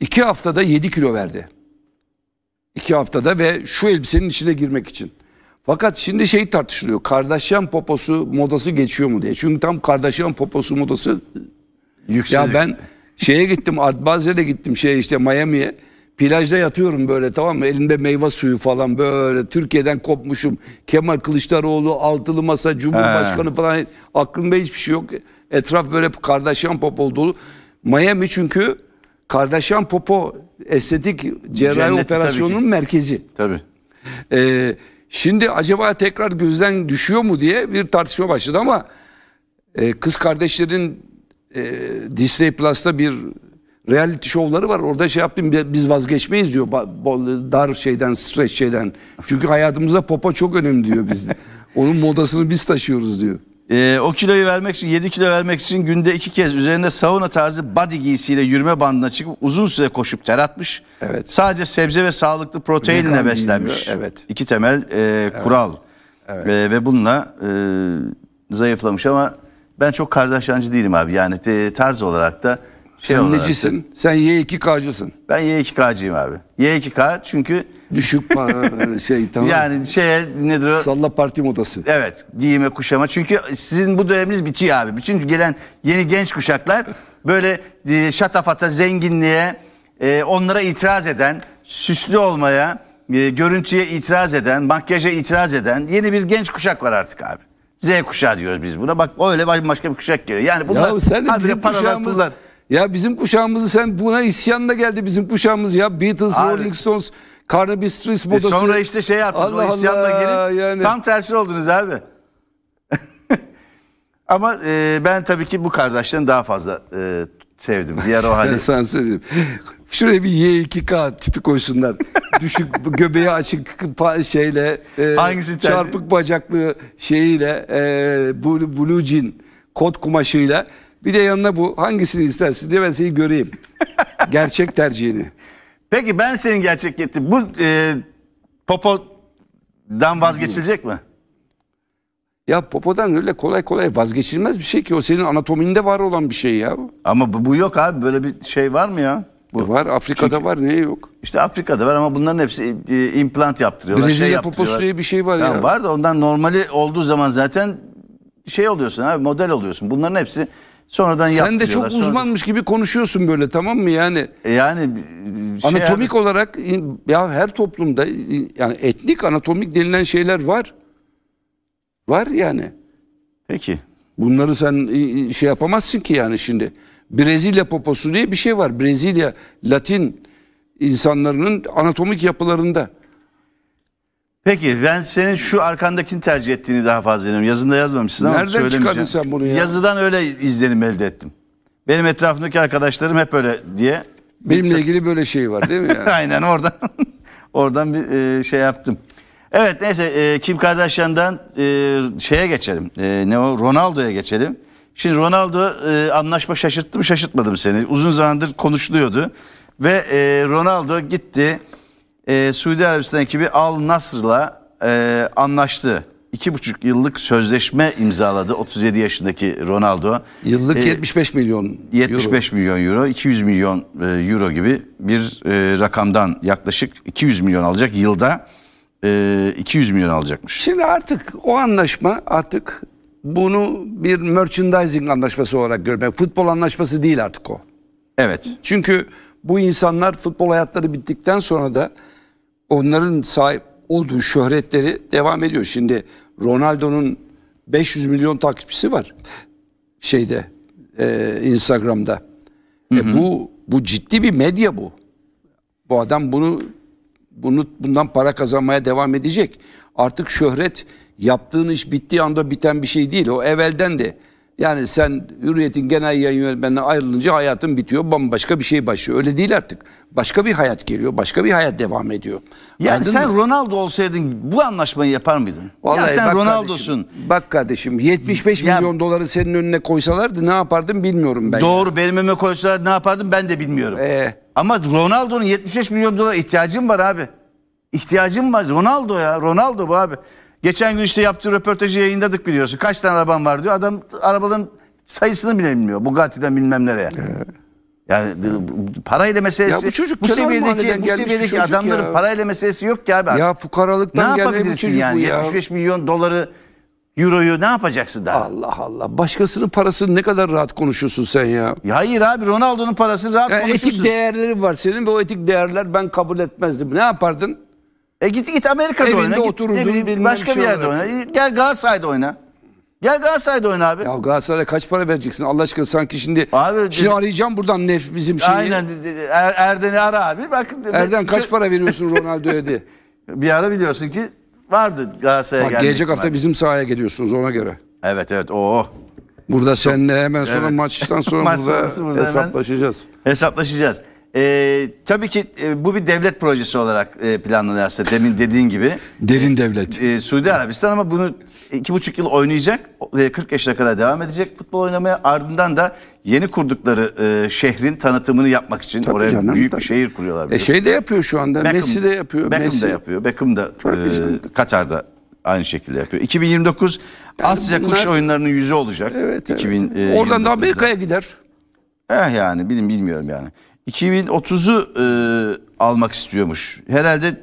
iki haftada yedi kilo verdi. İki haftada ve şu elbisenin içine girmek için. Fakat şimdi şey tartışılıyor. Kardashian poposu modası geçiyor mu diye. Çünkü tam Kardashian poposu modası Yükseliyor. Ya ben şeye gittim, Adbazer'e gittim şey işte Miami'ye. Plajda yatıyorum böyle tamam mı? Elimde meyve suyu falan böyle Türkiye'den kopmuşum. Kemal Kılıçdaroğlu, altılı masa, Cumhurbaşkanı falan aklımda hiçbir şey yok. Etraf böyle kardeşyan popo dolu. Miami çünkü kardeşyan popo estetik cerrahi Cenneti operasyonunun tabii merkezi. Tabii. Ee, şimdi acaba tekrar gözden düşüyor mu diye bir tartışma başladı ama e, kız kardeşlerin e, Disney Plus'ta bir reality şovları var. Orada şey yaptım biz vazgeçmeyiz diyor. Dar şeyden, streç şeyden. Çünkü hayatımıza popa çok önemli diyor bizde. Onun modasını biz taşıyoruz diyor. Ee, o kiloyu vermek için 7 kilo vermek için günde iki kez üzerinde sauna tarzı body giysiyle yürüme bandına çıkıp uzun süre koşup ter atmış. Evet. Sadece sebze ve sağlıklı proteinle Vegan beslenmiş. evet. İki temel e, evet. kural. Evet. E, ve bununla e, zayıflamış ama ben çok kardeşancı değilim abi. Yani te, tarz olarak da şey Sen olarak. necisin? Sen Y2K'cısın. Ben Y2K'cıyım abi. Y2K çünkü düşük e, şey tamam. Yani şey nedir o? Salla parti modası. Evet giyime kuşama çünkü sizin bu döneminiz bitiyor abi. Bütün gelen yeni genç kuşaklar böyle e, şatafata zenginliğe e, onlara itiraz eden süslü olmaya görüntüye itiraz eden makyaja itiraz eden yeni bir genç kuşak var artık abi. Z kuşağı diyoruz biz buna. Bak öyle başka bir kuşak geliyor. Yani bunlar ya sen de bizim paralar, kuşağımız... pullar. Ya bizim kuşağımızı sen buna isyanla geldi bizim kuşağımız ya Beatles, Abi. Rolling Stones, Carnaby Street e modası. E sonra işte şey yaptınız Allah o isyanla gelip yani. tam tersi oldunuz abi. Ama e, ben tabii ki bu kardeşlerin daha fazla e, sevdim. Diğer o hani. Sen söyleyeyim. Şuraya bir Y2K tipi koysunlar. Düşük göbeği açık şeyle e, Hangisi çarpık bacaklı şeyiyle e, blue, blue jean kot kumaşıyla bir de yanına bu hangisini istersin diye ben seni göreyim. Gerçek tercihini. Peki ben senin gerçek getirdim. Bu e, Popo'dan vazgeçilecek mi? Ya popodan öyle kolay kolay vazgeçilmez bir şey ki o senin anatominde var olan bir şey ya. Ama bu, bu yok abi böyle bir şey var mı ya? Bu. E var Afrika'da Çünkü, var niye yok? İşte Afrika'da var ama bunların hepsi e, implant yaptırıyorlar. Brezilya şey poposu diye bir şey var ya. ya. Var da ondan normali olduğu zaman zaten şey oluyorsun abi model oluyorsun. Bunların hepsi Sonradan Sen de çok sonra... uzmanmış gibi konuşuyorsun böyle tamam mı yani? E yani şey anatomik yani... olarak ya her toplumda yani etnik anatomik denilen şeyler var. Var yani. Peki. Bunları sen şey yapamazsın ki yani şimdi. Brezilya poposu diye bir şey var. Brezilya Latin insanların anatomik yapılarında. Peki ben senin şu arkandakini tercih ettiğini daha fazla inanıyorum. Yazında yazmamışsın ama Nereden söylemeyeceğim. çıkardın sen bunu ya? Yazıdan öyle izlenim elde ettim. Benim etrafımdaki arkadaşlarım hep öyle diye. Benimle ilgili böyle şey var değil mi? Yani? Aynen oradan oradan bir e, şey yaptım. Evet neyse e, Kim Kardashian'dan e, şeye geçelim. ne o Ronaldo'ya geçelim. Şimdi Ronaldo anlaşma şaşırttı mı şaşırtmadı mı seni? Uzun zamandır konuşuluyordu. Ve Ronaldo gitti e, Suudi Arabistan ekibi Al Nasr'la e, anlaştı. buçuk yıllık sözleşme imzaladı 37 yaşındaki Ronaldo. Yıllık 75 milyon 75 milyon euro, 200 milyon e, euro gibi bir e, rakamdan yaklaşık 200 milyon alacak yılda. 200 e, milyon alacakmış. Şimdi artık o anlaşma artık bunu bir merchandising anlaşması olarak görmek. Futbol anlaşması değil artık o. Evet. Çünkü bu insanlar futbol hayatları bittikten sonra da onların sahip olduğu şöhretleri devam ediyor. Şimdi Ronaldo'nun 500 milyon takipçisi var şeyde e, Instagram'da. E, hı hı. E bu bu ciddi bir medya bu. Bu adam bunu bunu bundan para kazanmaya devam edecek. Artık şöhret yaptığın iş bittiği anda biten bir şey değil. O evvelden de yani sen Hürriyet'in genel yayın yönetmenine ayrılınca hayatın bitiyor. Bambaşka bir şey başlıyor. Öyle değil artık. Başka bir hayat geliyor. Başka bir hayat devam ediyor. Yani Anladın sen mı? Ronaldo olsaydın bu anlaşmayı yapar mıydın? Vallahi ya sen Ronaldo'sun. Bak kardeşim 75 ya, milyon doları senin önüne koysalardı ne yapardım bilmiyorum ben. Doğru yani. benim önüme koysalardı ne yapardım ben de bilmiyorum. Ee, Ama Ronaldo'nun 75 milyon dolara ihtiyacım var abi. İhtiyacım var. Ronaldo ya. Ronaldo bu abi. Geçen gün işte yaptığı röportajı yayınladık biliyorsun. Kaç tane araban var diyor. Adam arabaların sayısını bile bilmiyor. Bugatti'den bilmem nereye. Evet. Yani parayla meselesi ya bu, çocuk bu seviyedeki bu seviyedeki adamların ya. parayla meselesi yok ki abi. Ya fukaralıktan ne yapabilirsin yani? Ya. 75 milyon doları Euro'yu ne yapacaksın daha? Allah Allah. Başkasının parasını ne kadar rahat konuşuyorsun sen ya. ya hayır abi Ronaldo'nun parasını rahat ya konuşursun. Etik değerleri var senin ve o etik değerler ben kabul etmezdim. Ne yapardın? E git git Amerika'da Evinde oyna. Git, ne bileyim, başka bir, şey yerde oyna. E, gel Galatasaray'da oyna. Gel Galatasaray'da oyna abi. Ya Galatasaray'a kaç para vereceksin Allah aşkına sanki şimdi abi, şimdi dedi, arayacağım buradan nef bizim şeyi. Aynen er, Erden'i ara abi. Bak, Erden kaç çok... para veriyorsun Ronaldo'ya diye. bir ara biliyorsun ki vardı Galatasaray'a Bak Gelecek hafta bizim sahaya geliyorsunuz ona göre. Evet evet o. Burada Çok, seninle hemen sonra evet. maçtan sonra Maç burada, burada hesaplaşacağız. hesaplaşacağız. E, tabii ki e, bu bir devlet projesi olarak e, planlanırsa demin dediğin gibi. Derin devlet. E, Suudi Arabistan ama bunu iki buçuk yıl oynayacak. 40 e, yaşına kadar devam edecek futbol oynamaya. Ardından da yeni kurdukları e, şehrin tanıtımını yapmak için tabii oraya canım, büyük tabii. bir şehir kuruyorlar. E, şey de yapıyor şu anda. Beckham, Messi de yapıyor. Beckham Messi. da yapıyor. Beckham da e, Katar'da aynı şekilde yapıyor. 2029 yani Asya bunlar, Kış Oyunları'nın yüzü olacak. Evet. evet. 2000, e, Oradan da Amerika'ya gider. Eh yani bilim bilmiyorum yani. 2030'u e, almak istiyormuş. Herhalde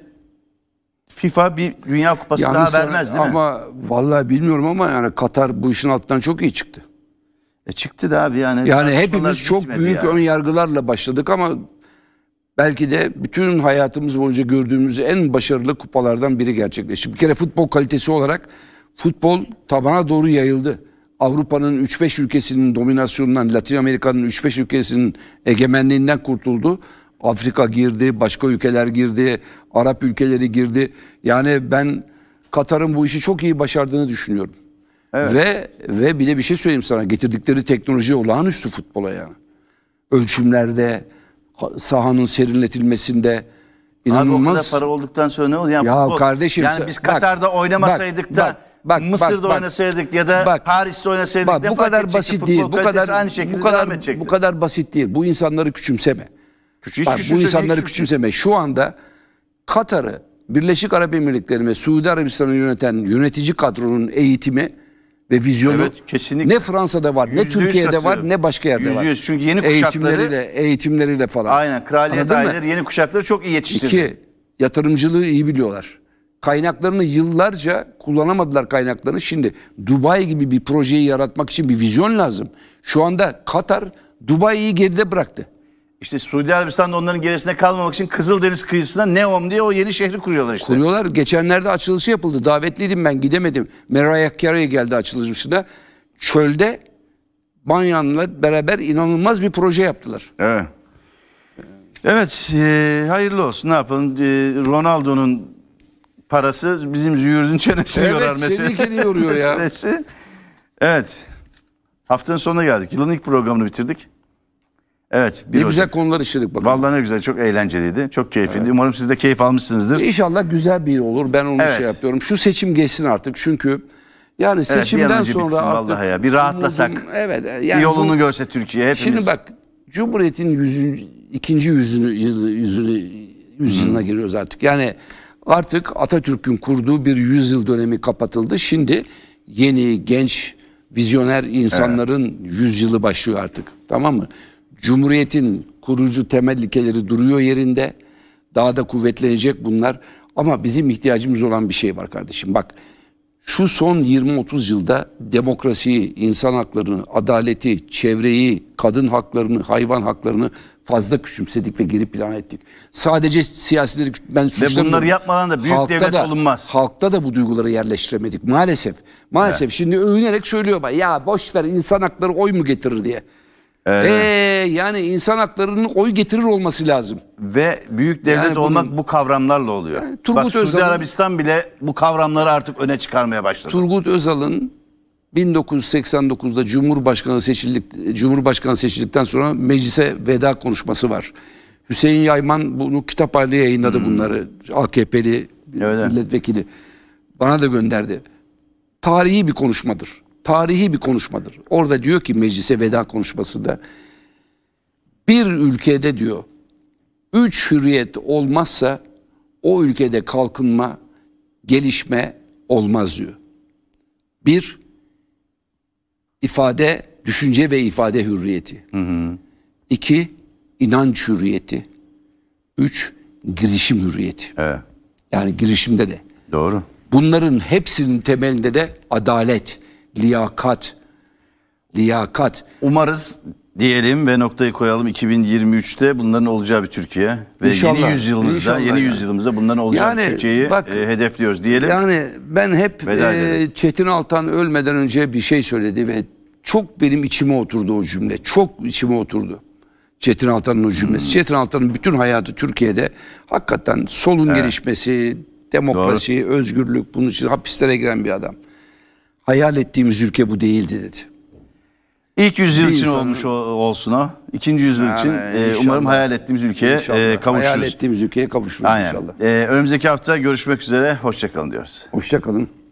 FIFA bir Dünya Kupası Yalnız daha vermez değil ama, mi? Ama vallahi bilmiyorum ama yani Katar bu işin altından çok iyi çıktı. E çıktı da abi yani. Yani hepimiz çok büyük yani. ön yargılarla başladık ama belki de bütün hayatımız boyunca gördüğümüz en başarılı kupalardan biri gerçekleşti. Bir kere futbol kalitesi olarak futbol tabana doğru yayıldı. Avrupa'nın 3-5 ülkesinin dominasyonundan, Latin Amerika'nın 3-5 ülkesinin egemenliğinden kurtuldu. Afrika girdi, başka ülkeler girdi, Arap ülkeleri girdi. Yani ben Katar'ın bu işi çok iyi başardığını düşünüyorum. Evet. Ve ve bir de bir şey söyleyeyim sana. Getirdikleri teknoloji olağanüstü futbola yani. Ölçümlerde, sahanın serinletilmesinde inanılmaz. Abi o kadar para olduktan sonra ne oluyor? Yani ya futbol, kardeşim yani biz Katar'da bak, oynamasaydık bak, da bak, bak Mısır'da bak, oynasaydık ya da bak, Paris'te oynasaydık bak, bu kadar basit değil. Bu kadar aynı şekilde bu kadar bu kadar basit değil. Bu insanları küçümseme. Küçü, hiç bak, bu insanları hiç küçümseme. Şu anda Katar'ı, Birleşik Arap Emirlikleri ve Suudi Arabistan'ı yöneten yönetici kadronun eğitimi ve vizyonu evet, kesinlikle. ne Fransa'da var, ne Türkiye'de var, ne başka yerde var. %100 çünkü yeni kuşakları eğitimleriyle, eğitimleriyle falan. Aynen, kraliyet aileleri yeni kuşakları çok iyi yetiştirdi. İki, yatırımcılığı iyi biliyorlar. Kaynaklarını yıllarca kullanamadılar kaynaklarını. Şimdi Dubai gibi bir projeyi yaratmak için bir vizyon lazım. Şu anda Katar Dubai'yi geride bıraktı. İşte Suudi Arabistan'da onların gerisine kalmamak için Kızıldeniz kıyısına Neom diye o yeni şehri kuruyorlar işte. Kuruyorlar. Geçenlerde açılışı yapıldı. Davetliydim ben gidemedim. Meray Carey geldi açılışına. Çölde Banyan'la beraber inanılmaz bir proje yaptılar. Evet. Evet, e, hayırlı olsun. Ne yapalım? E, Ronaldo'nun parası bizim züğürdün çenesini evet, yorar mesela. Evet seninkini yoruyor ya. Meselesi. Evet. Haftanın sonuna geldik. Yılın ilk programını bitirdik. Evet. Bir ne güzel konular işledik bakalım. Vallahi ne güzel. Çok eğlenceliydi. Çok keyifliydi. Evet. Umarım siz de keyif almışsınızdır. İnşallah güzel bir olur. Ben onu şey evet. şey yapıyorum. Şu seçim geçsin artık. Çünkü yani seçimden evet, bir sonra bitsin, artık vallahi ya. bir rahatlasak. Umudum, evet. Yani yolunu bu, görse Türkiye hepimiz. Şimdi bak Cumhuriyet'in yüzüncü, ikinci yüzünü, yüzünü, yüzyılına giriyoruz artık. Yani Artık Atatürk'ün kurduğu bir yüzyıl dönemi kapatıldı. Şimdi yeni genç vizyoner insanların evet. yüzyılı başlıyor artık. Tamam mı? Cumhuriyetin kurucu temel ilkeleri duruyor yerinde. Daha da kuvvetlenecek bunlar. Ama bizim ihtiyacımız olan bir şey var kardeşim. Bak şu son 20-30 yılda demokrasiyi, insan haklarını, adaleti, çevreyi, kadın haklarını, hayvan haklarını fazla küçümsedik ve geri plana ettik. Sadece siyasileri ben Ve bunları yapmadan da büyük halkta devlet da, olunmaz. Halkta da bu duyguları yerleştiremedik maalesef. Maalesef evet. şimdi övünerek söylüyor bak ya boş ver insan hakları oy mu getirir diye. Ee, ee, yani insan haklarının oy getirir olması lazım. Ve büyük devlet yani bunun, olmak bu kavramlarla oluyor. Yani, Turgut Bak Özal Suudi Arabistan bile bu kavramları artık öne çıkarmaya başladı. Turgut Özal'ın 1989'da Cumhurbaşkanı seçildik Cumhurbaşkanı seçildikten sonra meclise veda konuşması var. Hüseyin Yayman bunu kitap halinde yayınladı hmm. bunları. AKP'li evet. milletvekili. Bana da gönderdi. Tarihi bir konuşmadır tarihi bir konuşmadır. Orada diyor ki meclise veda konuşmasında bir ülkede diyor üç hürriyet olmazsa o ülkede kalkınma, gelişme olmaz diyor. Bir, ifade, düşünce ve ifade hürriyeti. Hı hı. İki, inanç hürriyeti. Üç, girişim hürriyeti. Evet. Yani girişimde de. Doğru. Bunların hepsinin temelinde de adalet, liyakat, liyakat. Umarız diyelim ve noktayı koyalım 2023'te bunların olacağı bir Türkiye ve inşallah, yeni yüzyılımızda yeni yani. yüzyılımızda bunların olacağı yani, Türkiye'yi bak, e, hedefliyoruz diyelim. Yani ben hep e, Çetin Altan ölmeden önce bir şey söyledi ve çok benim içime oturdu o cümle. Çok içime oturdu. Çetin Altan'ın o cümlesi. Hmm. Çetin Altan'ın bütün hayatı Türkiye'de hakikaten solun evet. gelişmesi, demokrasi, Doğru. özgürlük bunun için hapislere giren bir adam hayal ettiğimiz ülke bu değildi dedi. İlk yüzyıl için insanın, olmuş o, olsun o. İkinci yüzyıl yani için e, umarım hayal ettiğimiz ülkeye e, kavuşuruz. Hayal ettiğimiz ülkeye kavuşuruz Aynen. inşallah. E, önümüzdeki hafta görüşmek üzere. Hoşçakalın diyoruz. Hoşçakalın.